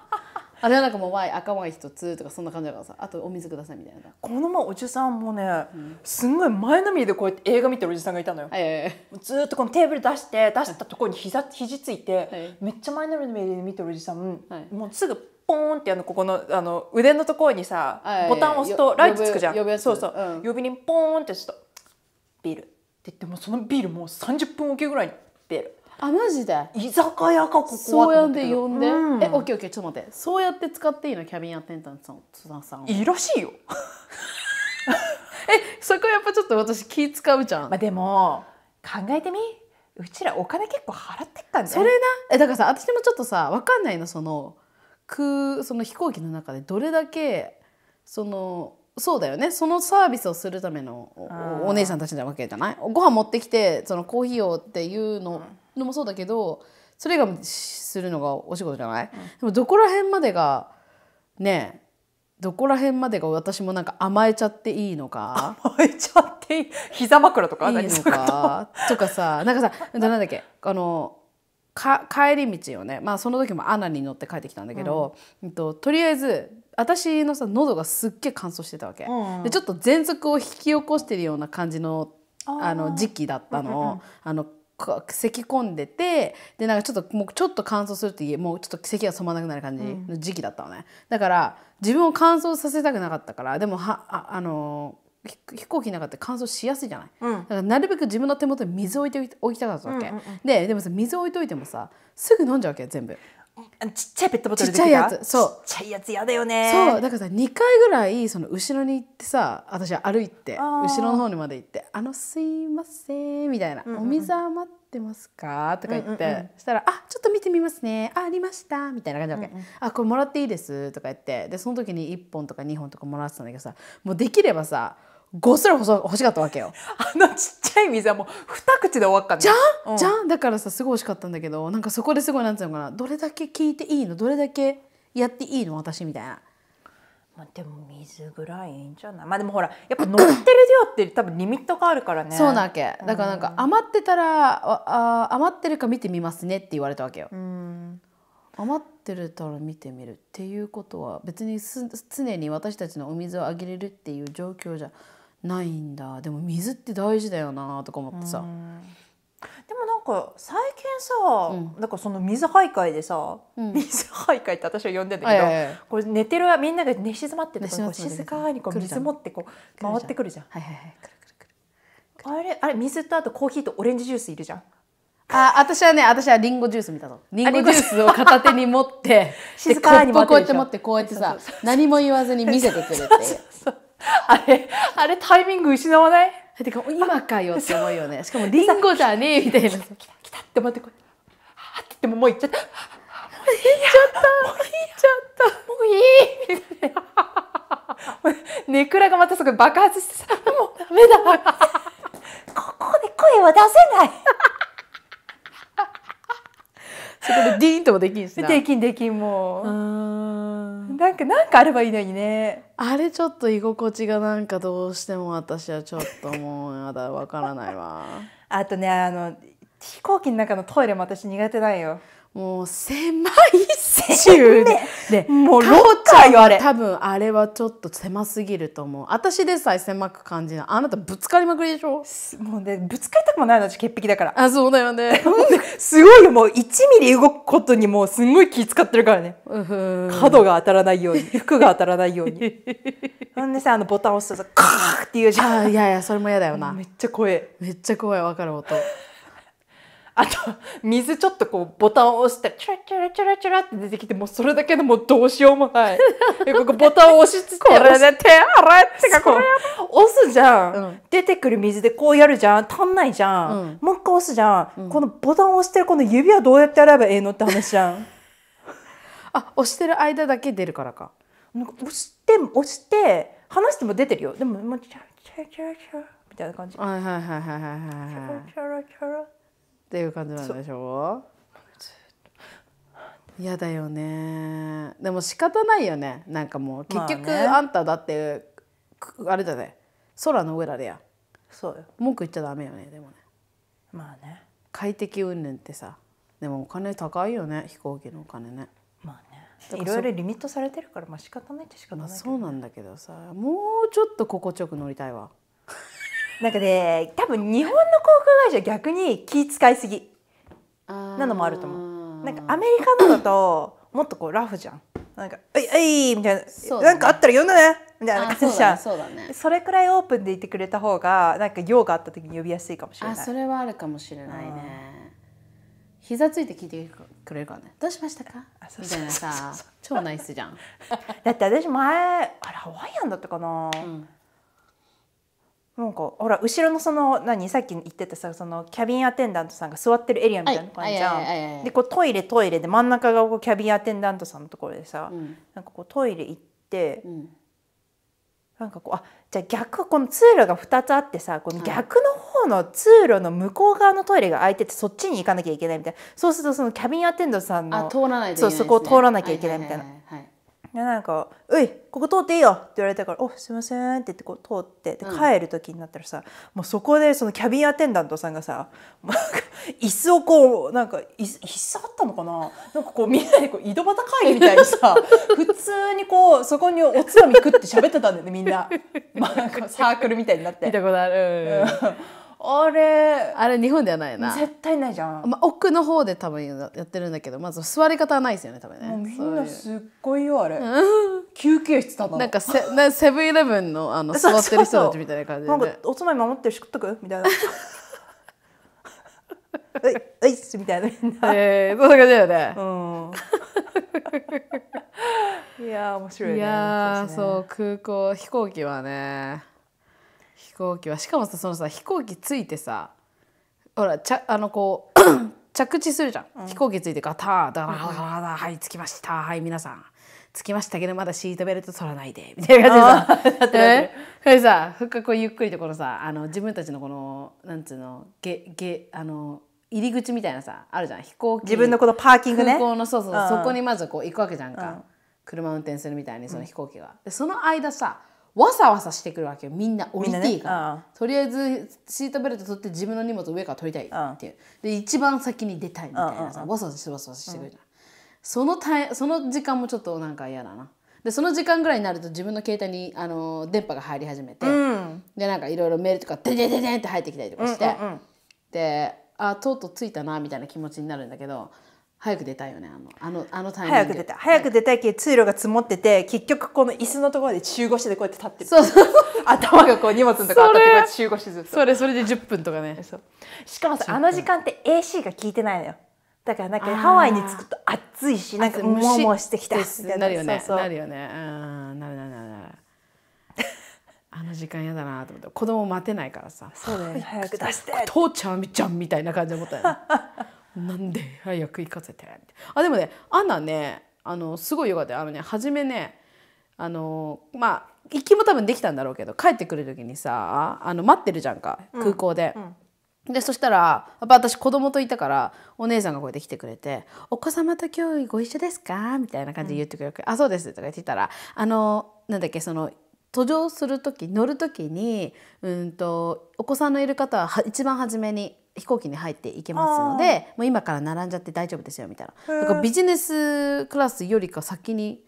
あれはなんかもうワイ赤ワイン一つとかそんな感じだからさあとお水くださいみたいなこの前おじさんもね、うん、すんごい前のめりでこうやって映画見てるおじさんがいたのよ、はいはいはい、ずっとこのテーブル出して出したところに膝肘ついて、はい、めっちゃ前のめりで見てるおじさん、はい、もうすぐポーンってあのここのあの腕のところにさ、はい、ボタンを押すとライトつくじゃんそうそう、うん、呼びにポーンってちょっとビールって言ってもそのビールもう30分おきぐらいにビールあマジで居酒屋かここはそうやって呼んで、うん、えオッケーオッケーちょっと待ってそうやって使っていいのキャビンアテンダントのさんいいらしいよ [LAUGHS] えそこやっぱちょっと私気使うじゃん、まあ、でも考えてみうちらお金結構払ってっかねそれなえだからさ私もちょっとさ分かんないのその空その飛行機の中でどれだけそのそうだよねそのサービスをするためのお姉さんたちなわけじゃないご飯持ってきてそのコーヒーをっていうの、うんのもそうだけどそれがするのがお仕事じゃない、うん、でもどこら辺までがねどこら辺までが私もなんか甘えちゃっていいのか甘えちゃっていい膝枕とかいいのかとかさなんかさなんだっけあのか帰り道をね、まあ、その時もアナに乗って帰ってきたんだけど、うんと、とりあえず私のさ喉がすっげえ乾燥してたわけ、うんでちょっと喘息を引き起こしてるような感じのあの時期だったのうんうん、あの咳き込んでてでなんかちょっともうちょっと乾燥するっともうちょっと咳が止まなくなる感じの時期だったのね、うん、だから自分を乾燥させたくなかったからでもはあ、あのー、飛行機の中って乾燥しやすいじゃない、うん、だからなるべく自分の手元に水を置いておきたかったわけ、うんうんうん、ででもさ水置いといてもさすぐ飲んじゃうわけ全部ちっちゃいペットボトルちっちゃいやつそうちっちゃいやつ嫌だよねそうだからさ2回ぐらいその後ろに行ってさ私は歩いて後ろの方にまで行って「あのすいません」みたいな、うんうん「お水余ってますか?」とか言って、うんうん、したら「あちょっと見てみますねあありました」みたいな感じなわけ「うんうん、あこれもらっていいです」とか言ってでその時に1本とか2本とかもらってたんだけどさもうできればさごっそり欲しかったわけよあのちっちゃい水はもう二口で終わったんじゃん、うん、じゃんだからさすごい欲しかったんだけどなんかそこですごいなんつうのかなどれだけ聞いていいのどれだけやっていいの私みたいな。まあ、でも水ぐらいいいんじゃないまあでもほらやっぱ乗ってる量って多分リミットがあるからねそうなわけだからなんか余ってたら、あ余ってるか見てみますねって言われたわけよ、余ってるたら見てみるっていうことは別にす常に私たちのお水をあげれるっていう状況じゃないんだでも水って大事だよなとか思ってさ。でもなんか最近さ、うん、なんかその水徘徊でさ、うん、水徘徊って私は呼んでんだけど、はいこう寝てるみんなが寝静まってるとこ静かにこう水持ってこう回ってくるじゃん。はいはいはい、くるくるくるあれあれ水とあとコーヒーとオレンジジュースいるじゃん。あ私はね私はリンゴジュース見たのリンゴジュースを片手に持って [LAUGHS] 静かにこうやって持ってこうやってさ何も言わずに見せてくるっていう。[LAUGHS] そうそうそう [LAUGHS] あれ、あれタイミング失わないてか今かよって思うよね。[LAUGHS] しかもリンゴだねみたいな。[LAUGHS] 来た来たって待ってこれ。はって言ってももう行っちゃった。もう行っちゃった。もう行っちゃった。もういいみたいな。ネクラがまたそこ爆発してさ、もうダメだ。ここで声は出せない。そこでディーンともできんしなできんできんもうなんかなんかあればいいのにねあれちょっと居心地がなんかどうしても私はちょっともうやだわからないわ [LAUGHS] あとねあの飛行機の中のトイレも私苦手なんよもう狭い中でもうローチャーよあれ多分あれはちょっと狭すぎると思う私でさえ狭く感じないあなたぶつかりまくりでしょもうねぶつかりたくもないの私潔癖だからあそうだよね [LAUGHS] すごいよもう1ミリ動くことにもうすごい気使ってるからね角が当たらないように服が当たらないようにほんでさあのボタン押すとさカーっていうじゃんいやいやそれも嫌だよなめっちゃ怖いめっちゃ怖い分かる音あと、水ちょっとこう、ボタンを押したら、チュラチュラチュラチュラって出てきて、もうそれだけでもうどうしようもない。え、[LAUGHS] ここボタンを押しつつ。これで手洗えってか、これ。押すじゃんうん、出てくる水でこうやるじゃん。足んないじゃん。うん、もう一回押すじゃ、うん。このボタンを押してるこの指はどうやって洗えばええのって話じゃん。[LAUGHS] あ、押してる間だけ出るからか。なんか押して、押して、離しても出てるよ。でも、もう、チャチャチャチャみたいな感じ。はいはいはいはいはいはい。チャラチャラチャラ。っていう感じなんでしょ嫌だよねでも仕方ないよねなんかもう結局、あんただってあれだね空の上らでやそうよ文句言っちゃダメよねでもねまあね快適云々ってさでもお金高いよね飛行機のお金ねまあねいろいろリミットされてるからまあ仕方ないって仕方ない、ね、そうなんだけどさもうちょっと心地よく乗りたいわなんかね多分日本の航空会社逆に気使いすぎなのもあると思うなんかアメリカのだと [LAUGHS] もっとこうラフじゃんなんか「えいえい」みたいな、ね、なんかあったら呼んだね」みたいな感じ [LAUGHS] じゃんそね、それくらいオープンでいてくれた方がなんか用があった時に呼びやすいかもしれないあそれはあるかもしれないね膝ついて聞いてくれるからね「どうしましたか?」みたいなさ超ナイスじゃん [LAUGHS] だって私前あれハワイアンだったかな、うんなんかほら後ろのその何さっき言ってたさそのキャビンアテンダントさんが座ってるエリアみたいな感じじゃん。でこうトイレトイレで真ん中がこうキャビンアテンダントさんのところでさ、うん、なんかこうトイレ行って、うん、なんかこうあじゃあ逆この通路が2つあってさこの逆の方の通路の向こう側のトイレが空いててそっちに行かなきゃいけないみたいなそうするとそのキャビンアテンダントさんの、そうそこを通らなきゃいけないみたいな。はいはいはいはいでなんか「ういここ通っていいよ」って言われたから「おすいません」って言ってこう通ってで帰る時になったらさ、うん、もうそこでそのキャビンアテンダントさんがさ椅子をこうなんか椅子あったのかななんかこうみんなでこう井戸端会議みたいにさ [LAUGHS] 普通にこうそこにおつまみ食って喋ってたんだよねみんな、[LAUGHS] なんかサークルみたいになって。たことある、うんあれあれ日本ではないな絶対ないじゃん、まあ、奥の方で多分やってるんだけどまず座り方はないですよね多分ねみんなすっごいよあれ休憩室だななんかセセブンイレブンのあの [LAUGHS] 座ってる人たちみたいな感じで、ね、なんかおつまみ守ってるし食っとくみたいなは [LAUGHS] い「っす」みたいなみええー、そんな感じだよねうん [LAUGHS] いや面白いねいや、ね、そう空港飛行機はね行機はしかもさそのさ飛行機着いてさほらちゃあのこう [CLEARS THROAT] 着地するじゃん、うん、飛行機着いてガターダラダラダはい着きましたはい皆さん着きましたけどまだシートベルト取らないでみたいな感じでされさふっかこうゆっくりとこのさあの自分たちのこのなんつうのげげあの入り口みたいなさあるじゃん飛行機自分のこのパーキングね空港のそうそう、うん、そこにまずこう行くわけじゃんか、うん、車運転するみたいにその飛行機が、でその間さわさわさしてくるわけよみんな降りていいから、ね、とりあえずシートベルト取って自分の荷物上から取りたいっていうで一番先に出たいみたいなさわさわさしてわさわさしてくるじゃん、そのたその時間もちょっとなんか嫌だなでその時間ぐらいになると自分の携帯にあの電波が入り始めて、うん、でなんかいろいろメールとかデデデデンって入ってきたりとかして、であとうとう着いたなみたいな気持ちになるんだけど早く出たいよねあのあのあのタイミング早く出た早く出たいけど通路が積もってて結局この椅子のところで中腰でこうやって立ってるそうそう頭がこう荷物のところ当たってこう中腰ずっとそれそれで10分とかねしかもさあの時間って AC が効いてないのよだからなんかハワイに着くと暑いしなんかもうもうしてきたみたいなるよねなるよねうんなるなるなるあの時間嫌だなと思って子供待てないからさそうだよ、ね、早く出して父ちゃんみちゃんみたいな感じで思ったよねなんで早く行かせてあでもねアナねあのすごいよかったあのね初めねあのまあ行きも多分できたんだろうけど帰ってくる時にさあの待ってるじゃんか空港で。うんうん、でそしたらやっぱ私子供といたからお姉さんがこうやって来てくれて「お子様と今日ご一緒ですか?」みたいな感じで言ってくれる、うん、あそうです」とか言ってたらあのなんだっけその途上する時乗る時にうんとお子さんのいる方は一番初めに飛行機に入っていけますのでもう今から並んじゃって大丈夫ですよみたいなだからビジネスクラスよりか先に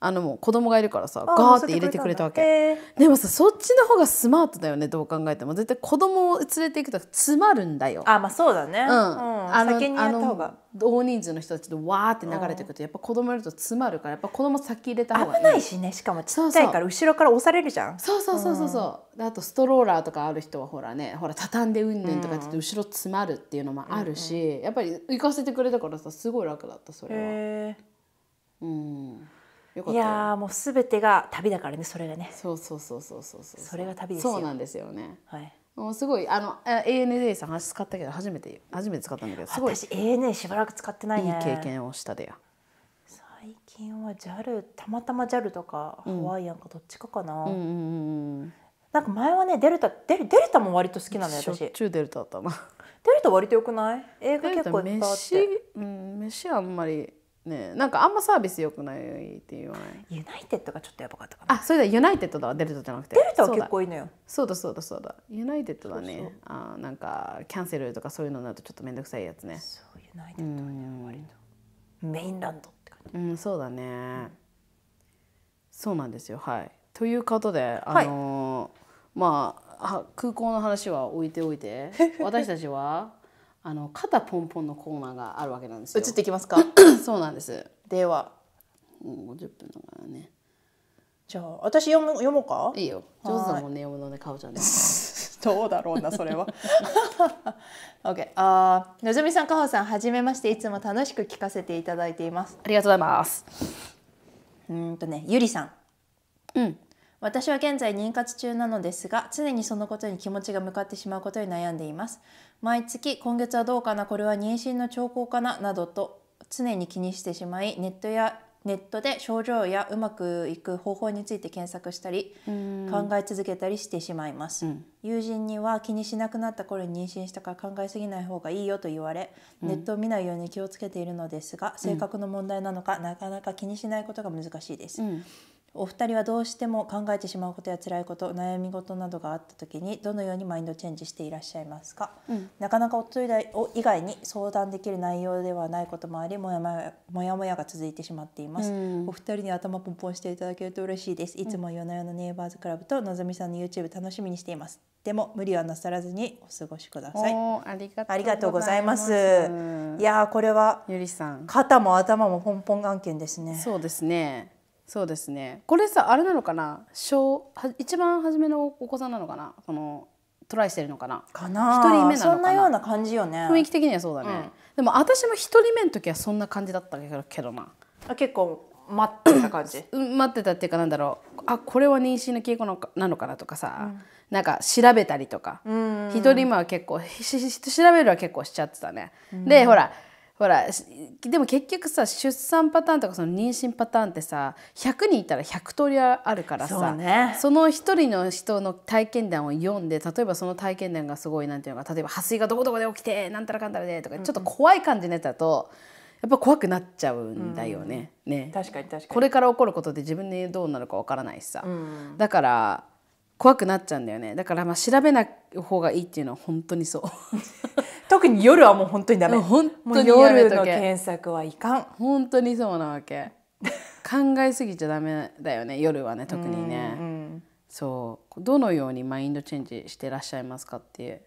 あのもう子供がいるからさガーって入れてくれたわけ、でもさそっちの方がスマートだよねどう考えても絶対子供を連れていくと詰まるんだよあまあそうだねうん、うん、あの大人数の人たちでわーって流れていくとやっぱ子供いると詰まるからやっぱ子供先入れた方がいい危ないしねしかもちっちゃいから後ろから押されるじゃんそうそうそうそうそう、うん、あとストローラーとかある人はほらねほら畳んでうんぬんとかって後ろ詰まるっていうのもあるし、うんうん、やっぱり行かせてくれたからさすごい楽だったそれはへえー、うんよかったいやもうすべてが旅だからねそれがねそうそうそうそうそうそうそれが旅ですよそうなんですよねはいもうすごいあの ANA さん話使ったけど初めて初めて使ったんだけどすごい私 ANA しばらく使ってない、ね、いい経験をしたでや最近は JAL たまたま JAL とかハワイアンかどっちかかな、うん、うんうんうんなんか前はねデルタデルデルタも割と好きなのよ私しょっちゅうデルタだったなデルタ割とよくない映画結構いっぱいあって飯,、うん、飯あんまりねなんかあんまサービスよくないって言わないユナイテッドがちょっとやばかったかなあそれだユナイテッドだデルタじゃなくてデルタは結構いいのよそうだそうだそうだユナイテッドだねそあなんかキャンセルとかそういうのになるとちょっと面倒くさいやつねそうユナイテッドはねメインランドって感じうんそうだね、うん、そうなんですよはいということであのーはい、まあ空港の話は置いておいて [LAUGHS] 私たちはあの肩ポンポンのコーナーがあるわけなんですよ。移ってきますか。[COUGHS] そうなんです。では。もう50分だからね。じゃあ私読む読もうか。いいよ。上手だもんね読むのねかおちゃん [LAUGHS] どうだろうなそれは。オッケー。ああのぞみさんかほさんはじめましていつも楽しく聞かせていただいています。ありがとうございます。うんとねゆりさん。うん。私は現在妊活中なのですが常にそのことに気持ちが向かってしまうことに悩んでいます毎月今月はどうかなこれは妊娠の兆候かななどと常に気にしてしまいネットやネットで症状やうまくいく方法について検索したり考え続けたりしてしまいます、うん、友人には気にしなくなった頃に妊娠したから考えすぎない方がいいよと言われ、うん、ネットを見ないように気をつけているのですが性格の問題なのか、うん、なかなか気にしないことが難しいです、お二人はどうしても考えてしまうことや辛いこと悩み事などがあった時にどのようにマインドチェンジしていらっしゃいますか、うん、なかなか夫以外に相談できる内容ではないこともありもやもやもやが続いてしまっています、うん、お二人に頭ポンポンしていただけると嬉しいですいつも夜な夜なネイバーズクラブとのぞみさんの YouTube 楽しみにしていますでも無理はなさらずにお過ごしくださいありがとうございますいやこれはゆりさん肩も頭もポンポン案件ですねそうですねそうですねこれさあれなのかな小一番初めのお子さんなのかなこのトライしてるのかなかな一人目なのかなそんなような感じよね雰囲気的にはそうだね、うん、でも私も1人目の時はそんな感じだったけどなあ結構待ってた感じ待ってたっていうかなんだろうあこれは妊娠の傾向のなのかなとかさ、うん、なんか調べたりとか一人目は結構しし調べるは結構しちゃってたね、うん、でほらほらでも結局さ出産パターンとかその妊娠パターンってさ100人いたら100通りあるからさそ,、ね、その1人の人の体験談を読んで例えばその体験談がすごいなんていうのか例えば破水がどこどこで起きてなんたらかんたらでとかちょっと怖い感じのやつだと。やっぱ怖くなっちゃうんだよね。うん、ね確かに確かにこれから起こることで自分でどうなるかわからないしさ、うん、だから怖くなっちゃうんだよねだからまあ調べない方がいいっていうのは本当にそう [LAUGHS] 特に夜はもう本当にダメ本当に夜の検索はいかん本当にそうなわけ [LAUGHS] 考えすぎちゃダメだよね夜はね特にね、うそうどのようにマインドチェンジしてらっしゃいますかっていう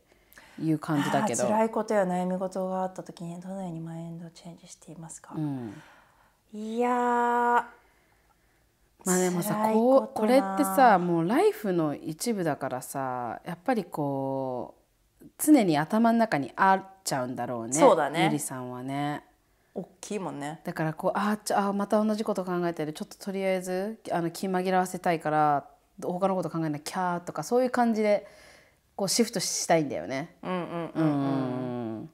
いう感じだけど辛いことや悩み事があった時にどのようにマインドチェンジしていますか、うん、いやまあでもさこうこれってさもうライフの一部だからさやっぱりこう常に頭の中にあっちゃうんだろうねそうだねゆりさんはね。大きいもんねだからこうああまた同じこと考えてるちょっととりあえずあの気紛らわせたいから他のこと考えなきゃとかそういう感じでこうシフトしたいんだよね。うんうん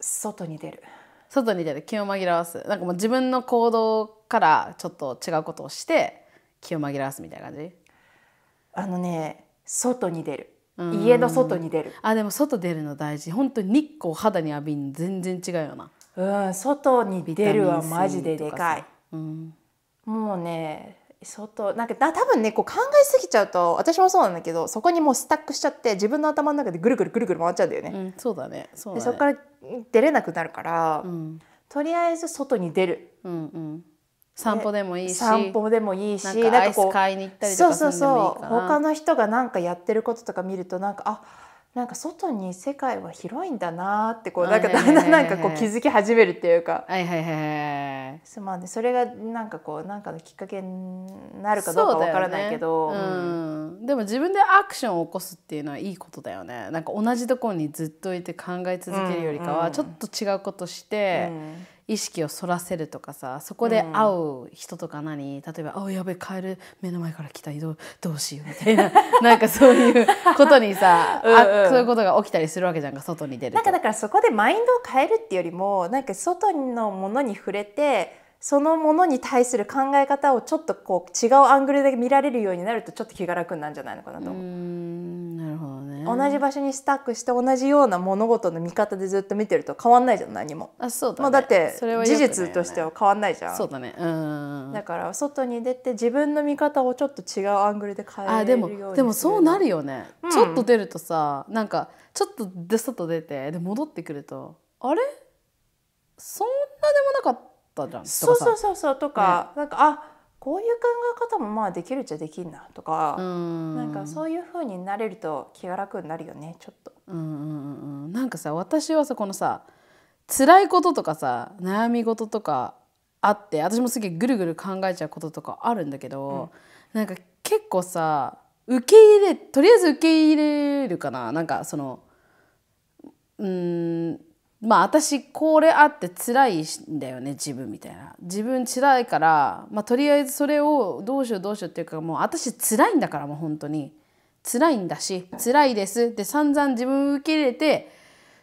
外に出る外に出る気を紛らわすなんかもう自分の行動からちょっと違うことをして気を紛らわすみたいな感じあのね外に出る家の外に出るあでも外出るの大事本当に日光肌に浴びるの全然違うよなうん外に出るはマジででかい、うん、もうね外なんかな多分ねこう考えすぎちゃうと私もそうなんだけどそこにもうスタックしちゃって自分の頭の中でぐるぐるぐるぐる回っちゃうんだよね、うん、そうだねそこ、ね、から出れなくなるから、うん、とりあえず外に出る、うんうん、散歩でもいいし散歩でもいいしなんか買いに行ったりとかそうそうそう他の人が何かやってることとか見るとなんかあなんか外に世界は広いんだなってこうなんかだんだんなんかこう気づき始めるっていうか、はいはいはい、そうまあねそれがなんかこうなんかのきっかけになるかどうかわからないけど、ね、うんでも自分でアクションを起こすっていうのはいいことだよねなんか同じところにずっといて考え続けるよりかはちょっと違うことして、うんうん意識をそらせるとかさそこで会う人とか何、例えば「あやべえカエル目の前から来た移動どうしよう」みたいな [LAUGHS] なんかそういうことにさうん、あそういうことが起きたりするわけじゃんか外に出るなんかだからそこでマインドを変えるっていうよりもなんか外のものに触れてそのものに対する考え方をちょっとこう違うアングルで見られるようになるとちょっと気が楽になるんじゃないのかなと思う。同じ場所にスタックして同じような物事の見方でずっと見てると変わんないじゃん何もあそうだ、ね,、まあ、だって事実としては変わんないじゃんそうだねうんだから外に出て自分の見方をちょっと違うアングルで変えるようにあでもでもそうなるよね、うん、ちょっと出るとさなんかちょっとで外出てで戻ってくるとあれそんなでもなかったじゃんそうそうそうそうとか、ね、なんかあこういう考え方もまあできるっちゃできんなとかんなんかそういうふうになれると気が楽になるよねちょっと。うんうんうん、なんかさ私はさこのさ辛いこととかさ悩み事とかあって私もすげえぐるぐる考えちゃうこととかあるんだけど、うん、なんか結構さ受け入れとりあえず受け入れるかななんかそのうんまあ私これあって辛いんだよね自分みたいな自分辛いから、まあ、とりあえずそれをどうしようどうしようっていうかもう私辛いんだからもう本当に辛いんだし辛いですで散々自分受け入れて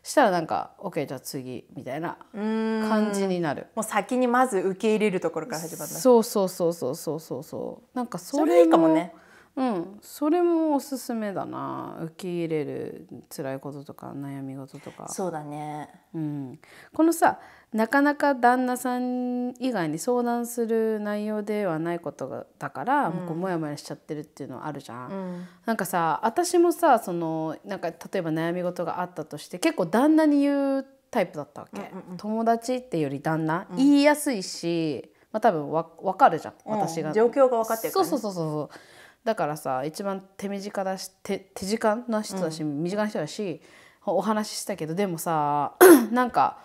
したらなんか OK じゃあ次みたいな感じになるもう先にまず受け入れるところから始まるそうそうそうそうそうそうそうなんかそれそれいいかもねうんそれもおすすめだな受け入れる辛いこととか悩み事とかそうだね、うん、このさなかなか旦那さん以外に相談する内容ではないことがだから、うん、こうモヤモヤしちゃってるっていうのはあるじゃん、うん、なんかさ私もさそのなんか例えば悩み事があったとして結構旦那に言うタイプだったわけ、うんうん、友達ってより旦那、うん、言いやすいしまあ多分わ分かるじゃん私が、う状況が分かってるから、ね、そうそうそうそうだからさ一番手短だし手手近な人だし、うん、身近な人だしお話ししたけどでもさ [CLEARS THROAT] なんか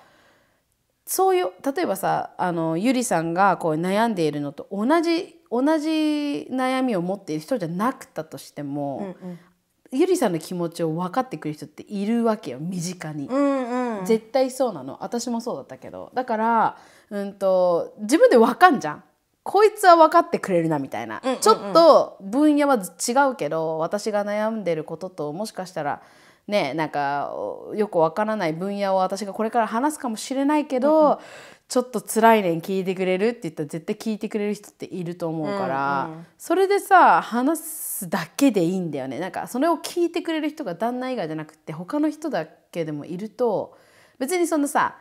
そういう例えばさあのゆりさんがこう悩んでいるのと同じ同じ悩みを持っている人じゃなくたとしても、うんうんゆりさんの気持ちを分かってくる人っているわけよ身近に、うんうん、絶対そうなの私もそうだったけどだから、うんと、と自分で分かんじゃんこいつは分かってくれるなみたいな、うんうんうん、ちょっと分野は違うけど私が悩んでることともしかしたらねなんかよく分からない分野を私がこれから話すかもしれないけど、うんうん、ちょっと辛いねん聞いてくれるって言ったら絶対聞いてくれる人っていると思うから、うんうん、それでさ話すだけでいいんだよねなんかそれを聞いてくれる人が旦那以外じゃなくて他の人だけでもいると別にそのさ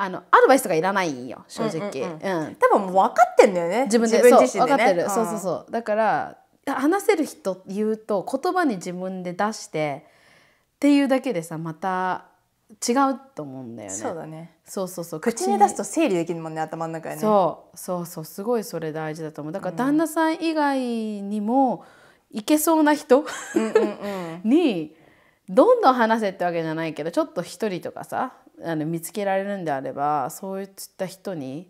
あのアドバイスとかいらないよ正直、うん、うんうん、多分もう分かってんだよね自分で自分自身で、ね、分かってる、うん、そうそうそうだから話せる人言うと言葉に自分で出してっていうだけでさまた違うと思うんだよねそうだねそうそうそう口に出すと整理できるもんね頭の中ねそうそうそうすごいそれ大事だと思うだから旦那さん以外にもいけそうな人ううんん、うん、[LAUGHS] にどんどん話せってわけじゃないけどちょっと一人とかさあの見つけられるんであればそういった人に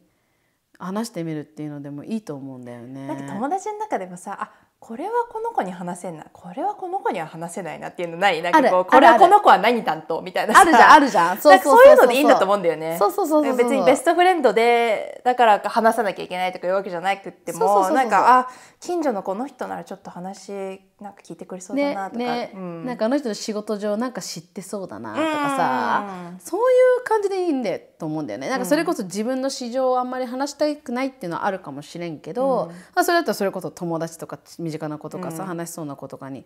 話してみるっていうのでもいいと思うんだよね。なんか友達の中でもさあこれはこの子に話せんなこれはこの子には話せないなっていうのないなんかこうこれはこの子は何担当みたいなあるじゃんあるじゃんそういうのでいいんだと思うんだよねそうそうそう別にベストフレンドでだから話さなきゃいけないとかいうわけじゃなくってもなんかあ近所のこの人ならちょっと話なんか聞いてくれそうだなとか、ね、ねうん、なんかあの人の仕事上なんか知ってそうだなとかさ、うそういう感じでいいんでと思うんだよねなんかそれこそ自分の市場をあんまり話したくないっていうのはあるかもしれんけど、うん、それだったらそれこそ友達とか身近な子とかさ、うん、話しそうな子とかに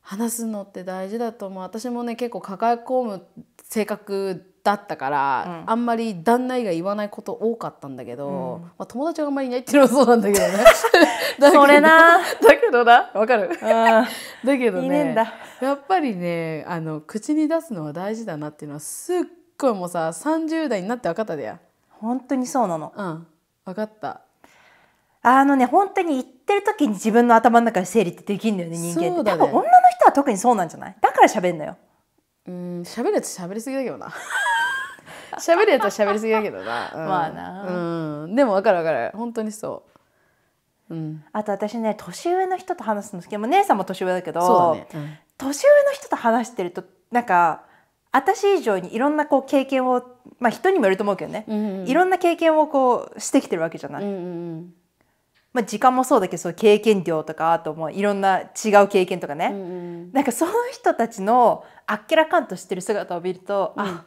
話すのって大事だと思う私もね結構抱え込む性格だったから、うん、あんまり旦那以外言わないこと多かったんだけど、うん、まあ、友達があんまりいないっていうのはそうなんだけどね [LAUGHS] だけどれなだけどなわかるだけどねやっぱりねあの口に出すのは大事だなっていうのはすっごいもうさ30代になって分かったでや本当にそうなのうん分かったあのね本当に言ってる時に自分の頭の中で整理ってできるんだよね人間って、ね、多分女の人は特にそうなんじゃないだから喋んのようん喋るやつ喋りすぎだけどな [LAUGHS] 喋るやつは喋りすぎだけどな、うん、まあな、うん、でも分かる分かる本当にそううん、あと私ね年上の人と話すの好きも姉さんも年上だけど、ねうん、年上の人と話してるとなんか私以上にいろんなこう経験を、まあ、人にもよると思うけどね、うんうん、いろんな経験をこうしてきてるわけじゃない。うんうん、まあ、時間もそうだけどそう経験量とかあともういろんな違う経験とかね、うんうん、なんかその人たちのあっけらかんとしてる姿を見ると、うん、あ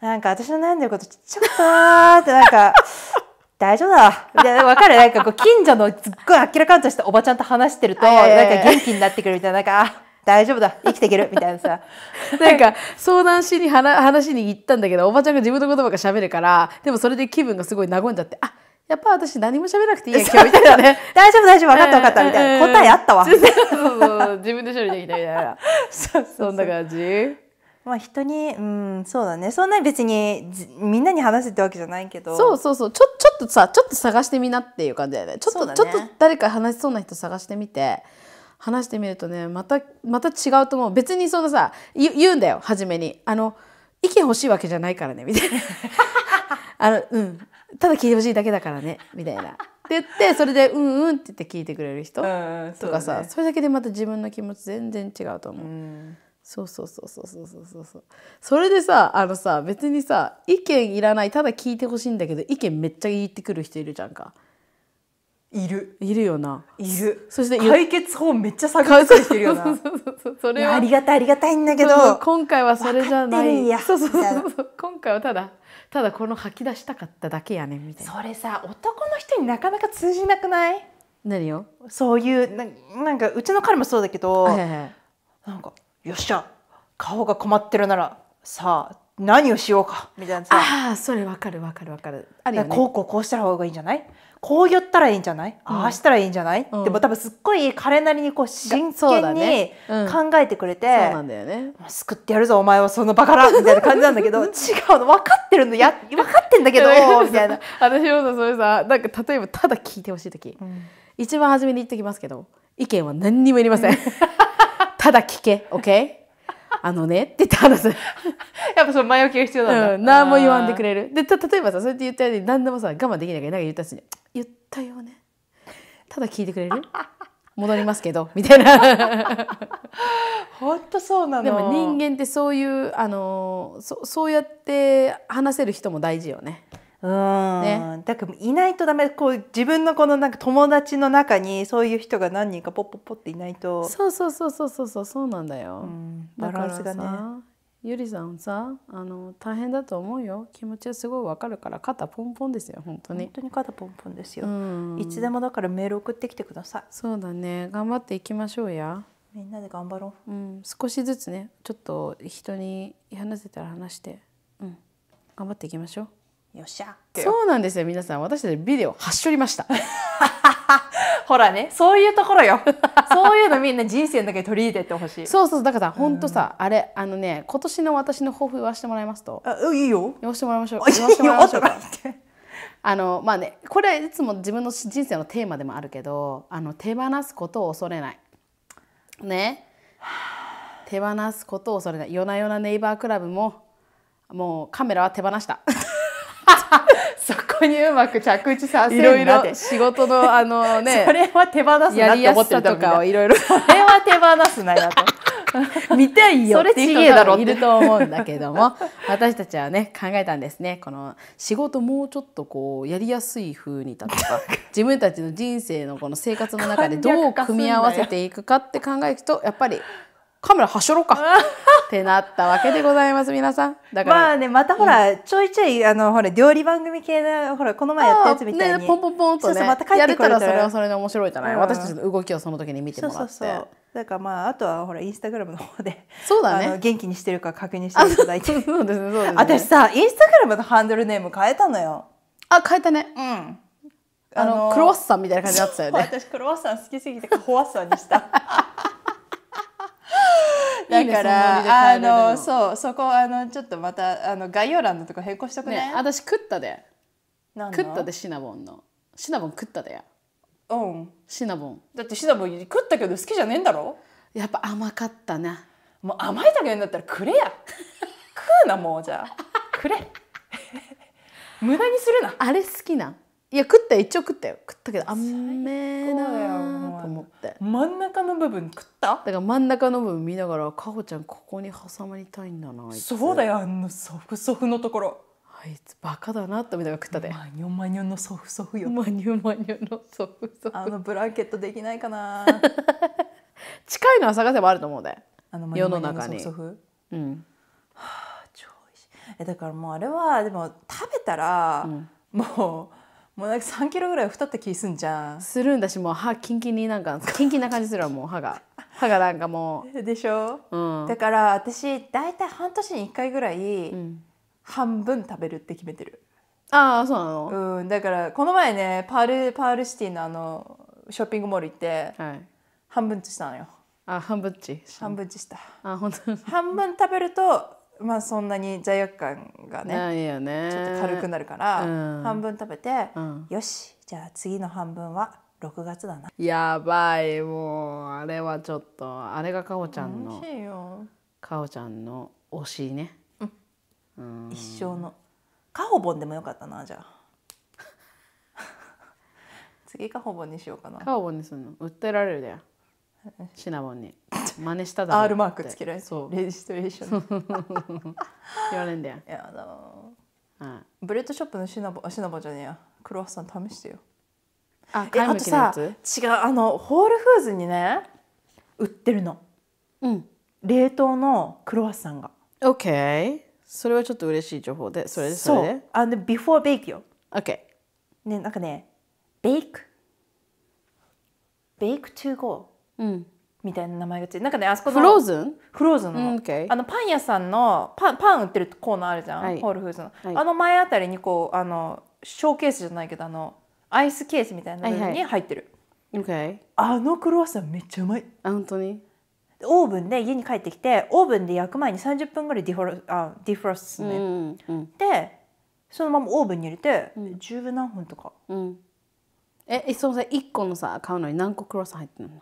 なんか私の悩んでることちょっとーってなんか [LAUGHS] 大丈夫だ。みいわかるなんかこう、近所のすっごい明らかとしたおばちゃんと話してると、なんか元気になってくるみたいな、なんか、あ、大丈夫だ。生きていける。みたいなさ。[LAUGHS] なんか、相談しに話に行ったんだけど、おばちゃんが自分のことばか喋るから、でもそれで気分がすごい和んじゃって、あ、やっぱ私何も喋らなくていいや今日みたいなね。[LAUGHS] 大丈夫大丈夫分かった分かったみたいな。答えあったわ。自分で処理できたみたいな。そんな感じ。まあ人にうんそうだねそんなに別にみんなに話せってわけじゃないけどそうそうそうちょちょっとさちょっと探してみなっていう感じだよねちょっと、ね、ちょっと誰か話しそうな人探してみて話してみるとねまたまた違うと思う別にそのさ言うんだよ初めにあの意見欲しいわけじゃないからねみたいな [LAUGHS] あのうんただ聞いてほしいだけだからねみたいな。って言ってそれで「うんうん」って言って聞いてくれる人とかさ、うんそね、それだけでまた自分の気持ち全然違うと思う。うんそうそうそうそうそうそうそうそれでさあのさ別にさ意見いらないただ聞いてほしいんだけど意見めっちゃ言ってくる人いるじゃんかいるいるよないるそして解決法めっちゃ探してるよなそれはありがたいありがたいんだけど今回はそれじゃないそうそうそう今回はただただこの吐き出したかっただけやねみたいなそれさ男の人になかなか通じなくない何をそういうななんかうちの彼もそうだけど、はいはい、なんかよっしゃ顔が困ってるならさあ何をしようかみたいなああそれわかるわかるわかるあね、こうこうこうした方がいいんじゃないこう言ったらいいんじゃない、うん、ああしたらいいんじゃない、うん、でも多分すっごい彼なりにこう真剣に考えてくれて、そうなんだよね救ってやるぞお前はそのバカら [LAUGHS] みたいな感じなんだけど違うの分かってるのや [LAUGHS] 分かってんだけど [LAUGHS] みたいな私もそれさなんか例えばただ聞いてほしい時、うん、一番初めに言っときますけど意見は何にもいりませんただ聞け、OK? あのねって言って話やっぱその前置きが必要なんだ。うん、何も言わんでくれる。で、た例えばさ、そうやって言ったように何でもさ、我慢できないからなんか言ったし、言ったよね。ただ聞いてくれる [LAUGHS] 戻りますけど、みたいな。本当そうなの。でも人間ってそういう、あのそそうやって話せる人も大事よね。うんね、だからいないとダメこう自分のこのなんか友達の中にそういう人が何人かポッポッポっていないとそうそうそうそうそうそうそうなんだよ、うん、バランスがねゆりさんさあの大変だと思うよ気持ちはすごいわかるから肩ポンポンですよ本当に本当に肩ポンポンですよ、うん、いつでもだからメール送ってきてくださいそうだね頑張っていきましょうやみんなで頑張ろう、うん、少しずつねちょっと人に話せたら話して、うん、頑張っていきましょうよっしゃそうなんですよ皆さん私たちビデオはっしょりました [LAUGHS] ほらねそういうところよ [LAUGHS] そういうのみんな人生の中に取り入れてってほしいそうそうだからほんとさ、あれあのね今年の私の抱負言わせてもらいますとあいいよ言わせてもらいましょう [LAUGHS] 言わせてもらいましょうかあのまあねこれいつも自分の人生のテーマでもあるけどあの手放すことを恐れないね手放すことを恐れない夜な夜なネイバークラブももうカメラは手放した [LAUGHS] そこにうまく着地させるんって仕事のあのねそれは手放すなって思ってとかをいろいろそれは手放すなよと [LAUGHS] 見たいよそれちげえだろいると思うんだけども [LAUGHS] 私たちはね考えたんですねこの仕事もうちょっとこうやりやすい風にだとか自分たちの人生のこの生活の中でどう組み合わせていくかって考えるとやっぱりカメラはしょろか [LAUGHS] ってなったわけでございます皆さんだからまあねまたほら、うん、ちょいちょいあのほら料理番組系のほらこの前やったやつみたいに、ね、ポンポンポンとねそうそうまた帰ってくれたらそれはそれで面白いじゃない、うん、私たちの動きをその時に見てもらってそうそうそうだからまああとはほらインスタグラムの方でそうだね元気にしてるか確認していただいてそうですねそうですね私さインスタグラムのハンドルネーム変えたのよあ変えたねうんあのクロワッサンみたいな感じだったよね [LAUGHS] 私クロワッサン好きすぎてクワッサンにしただからあのそうそこあのちょっとまたあの概要欄のとこ変更しとくねね私食ったで食ったでシナモンのシナモン食ったでうんシナモンだってシナモン食ったけど好きじゃねえんだろやっぱ甘かったなもう甘いだけだったらくれや食うなもうじゃあくれ [LAUGHS] 無駄にするなあれ好きなんいや食った一応食ったよ食ったけどあんめえなと思って真ん中の部分食っただから真ん中の部分見ながらかほちゃんここに挟まりたいんだなそうだよあのソフソフのところあいつバカだなと見ながら食ったでマニョマニョのソフソフよマニョマニョのソフソフあのブランケットできないかな [LAUGHS] 近いのは探せばあると思うで世の中にうんはあ超おいしいえだからもうあれはでも食べたら、うん、もうもうなんか3キロぐらい太った気すんじゃんするんだしもう歯キンキンになんかキンキンな感じするわもう歯が [LAUGHS] 歯がなんかもうでしょ、うん、だから私大体半年に1回ぐらい、半分食べるって決めてるああそうなのうんだからこの前ねパールパールシティのあのショッピングモール行って、はい、半分としたのよあ半分ち半分ちしたあ本当半分食べるとまあそんなに罪悪感がね、ね、ちょっと軽くなるから、うん、半分食べて、うん、よしじゃあ次の半分は6月だなやばいもうあれはちょっとあれがかほちゃんのかほちゃんの推しね、うん、一生のかほぼんでもよかったなじゃあ [LAUGHS] 次かほぼんにしようかなかほぼんにするの売ってられるだよシナボンに。真似しただろ R マークつけられそうレジストレーション [LAUGHS] 言われんだよいやあのー、ブレッドショップのシナボシナボじゃねえやクロワッサン試してよあ買い向きのやつ違うあのホールフーズにね売ってるのうん冷凍のクロワッサンが OK それはちょっと嬉しい情報でそれでそれであのビフォーベイクよ OK ねなんかねベイクベイク to go うんみたいな名前がついなんかねあそこのフローズンフローズンの,、あのパン屋さんのパンパン売ってるコーナーあるじゃん、はい、ホールフーズの、はい、あの前あたりにこうあのショーケースじゃないけどあのアイスケースみたいなのに入ってる、はいはい、あのクロワッサンめっちゃうまい本当にオーブンで家に帰ってきてオーブンで焼く前に30分ぐらいディフォロあディフロスすね、うんうん、でそのままオーブンに入れて、うん、十何本とか、うん、えそのさ1個のさ買うのに何個クロワッサン入ってるの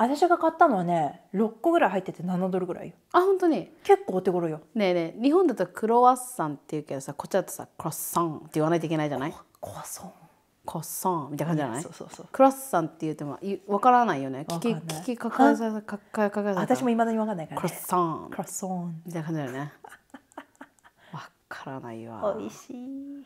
私が買ったのはね6個ぐらい入ってて7ドルぐらいあ本当に結構お手頃よねえねえ日本だとクロワッサンっていうけどさこっちだとさクロッサンって言わないといけないじゃないクロッサンクロッサンみたいな感じじゃない、そうそうそうクロッサンって言ってもわからないよね聞き聞きかかさかかかか私もいまだにわかんないから、ね、クロッサンクロッサンみたいな感じだよね [LAUGHS] わからないわ美味しい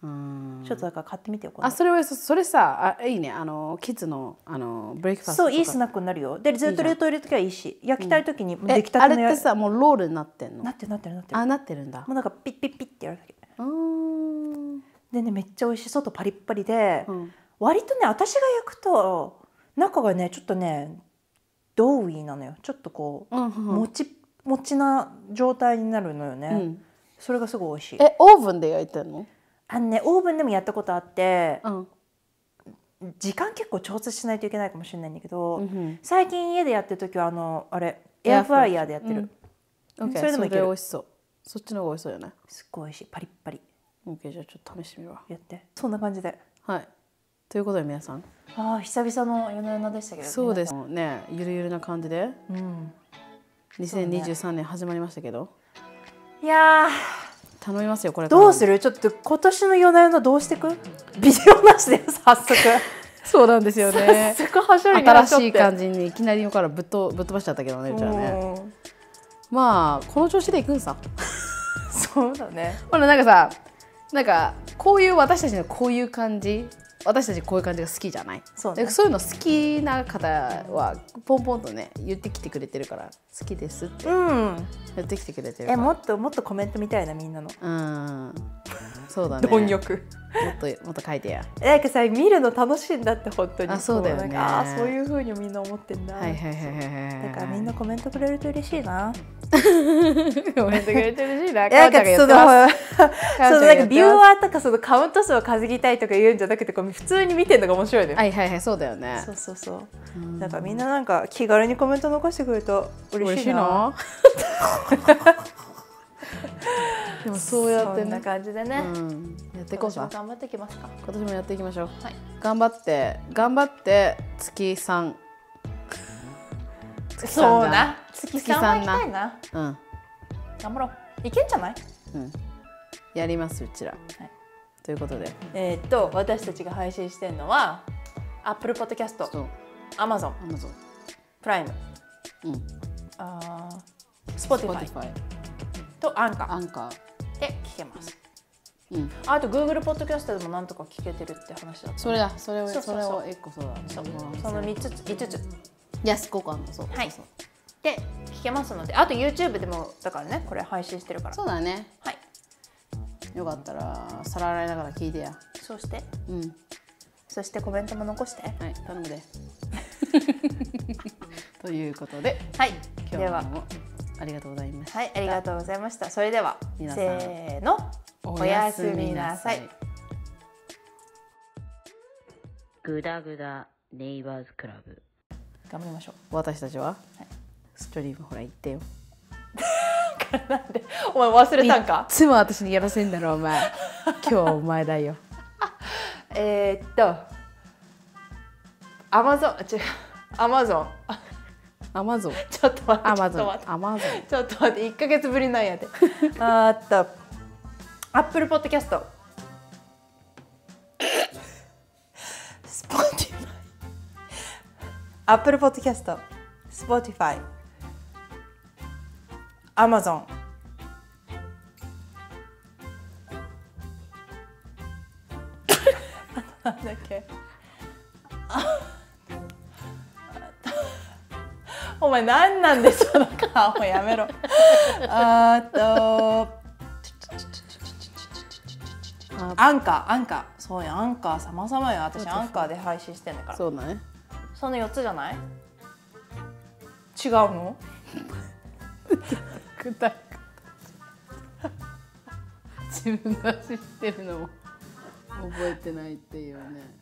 ちょっとだから買ってみてよあそれはそれさあいいねあのキッズのあのブレイクファーストそういいスナックになるよでずっと冷凍入れときはいいし焼きたい時に出来たての、うん、あれってさもうロールになってんのなってるなってるなってるあなってるんだもうなんかピッピッピッってやるだけでねめっちゃ美味しい外パリッパリで、うん、割とね私が焼くと中がねちょっとねドウイなのよちょっとこう、も、ち、もちな状態になるのよね、うん、それがすごい美味しいえオーブンで焼いてんのあのねオーブンでもやったことあって、うん、時間結構調節しないといけないかもしれないんだけど、うん、最近家でやってる時はあのあれエアフライヤーでやってる、うん、それでもいける美味しそうそっちの方が美味しそうよねすっごい美味しいパリッパリオケーじゃあちょっと試してみるわやってそんな感じではいということで皆さんああ久々の夜な夜なでしたけどそうですねゆるゆるな感じで、うん、2023年始まりましたけど、ね、いや頼みますよこれどうするちょっと今年の夜な夜などうしてくビデオなしで早速そうなんですよね早速はしり新しい感じにいきなりからぶっとぶっ飛ばしちゃったけどねうちあねまあこの調子でいくんさ [LAUGHS] そうだねほらなんかさなんかこういう私たちのこういう感じ私たちこういう感じが好きじゃないそう,、ね、そういうの好きな方はポンポンとね言ってきてくれてるから好きですって言ってきてくれてるから、うん、えもっともっとコメントみたいなみんなのうんそうだね貪欲もっともっと書いてやなんかさ見るの楽しいんだって本当にあそうだよねあそういうふうにみんな思ってんだはいはいはいはいだからみんなコメントくれると嬉しいな [LAUGHS] コメントくれると嬉しいな [LAUGHS] なんかその [LAUGHS] そのなんかビューワーとかそのカウント数を稼ぎたいとか言うんじゃなくてこう普通に見てるのが面白いねはいはいはいそうだよねそうそうそうんかみんななんか気軽にコメント残してくれると嬉しいな嬉しいなでもそうやってね。な感じでね。うん、やっていこうか。頑張っていきますか。今年もやっていきましょう。はい、頑張って頑張って月三。月三な。月三な。なうん。頑張ろう。いけんじゃない？うん。やりますうちら。はい。ということで。えー、っと私たちが配信してるのは Apple Podcast、Amazon、Amazon、プライム、うん。ああ、Spotify。Spotify とアンカーアンカーで聞けます。うん、あと Google ポッドキャストでもなんとか聞けてるって話だった、それだそれをそうそうそうそれを1個そうだ、そうその3つ5つ安、子感のそうはいで聞けますのであと YouTube でもだからねこれ配信してるからそうだねはいよかったら皿洗いながら聞いてやそうしてうんそしてコメントも残してはい頼むで [LAUGHS] ということではい今日もではありがとうございましたはいありがとうございましたそれではせーのおやすみなさいグダグダネイバーズクラブ頑張りましょう私たちは、はい、ストリームほら言ってよなんでお前忘れたんかいつも私にやらせんだろお前 [LAUGHS] 今日はお前だよえっとアマゾン違うアマゾンアマゾンちょっと待ってアマゾンアマゾンちょっと待って一か月ぶりなんやであっとアップルポッドキャストスポーティファイアップルポッドキャストスポーティファイアマゾンあとなんだっけお前何なんでその顔やめろ。あと。アンカー、アンカー、そうや、アンカー様々よ。私アンカーで配信してんだから。そうね。その四つじゃない。違うの。具体。自分が知ってるのを覚えてないっていうね。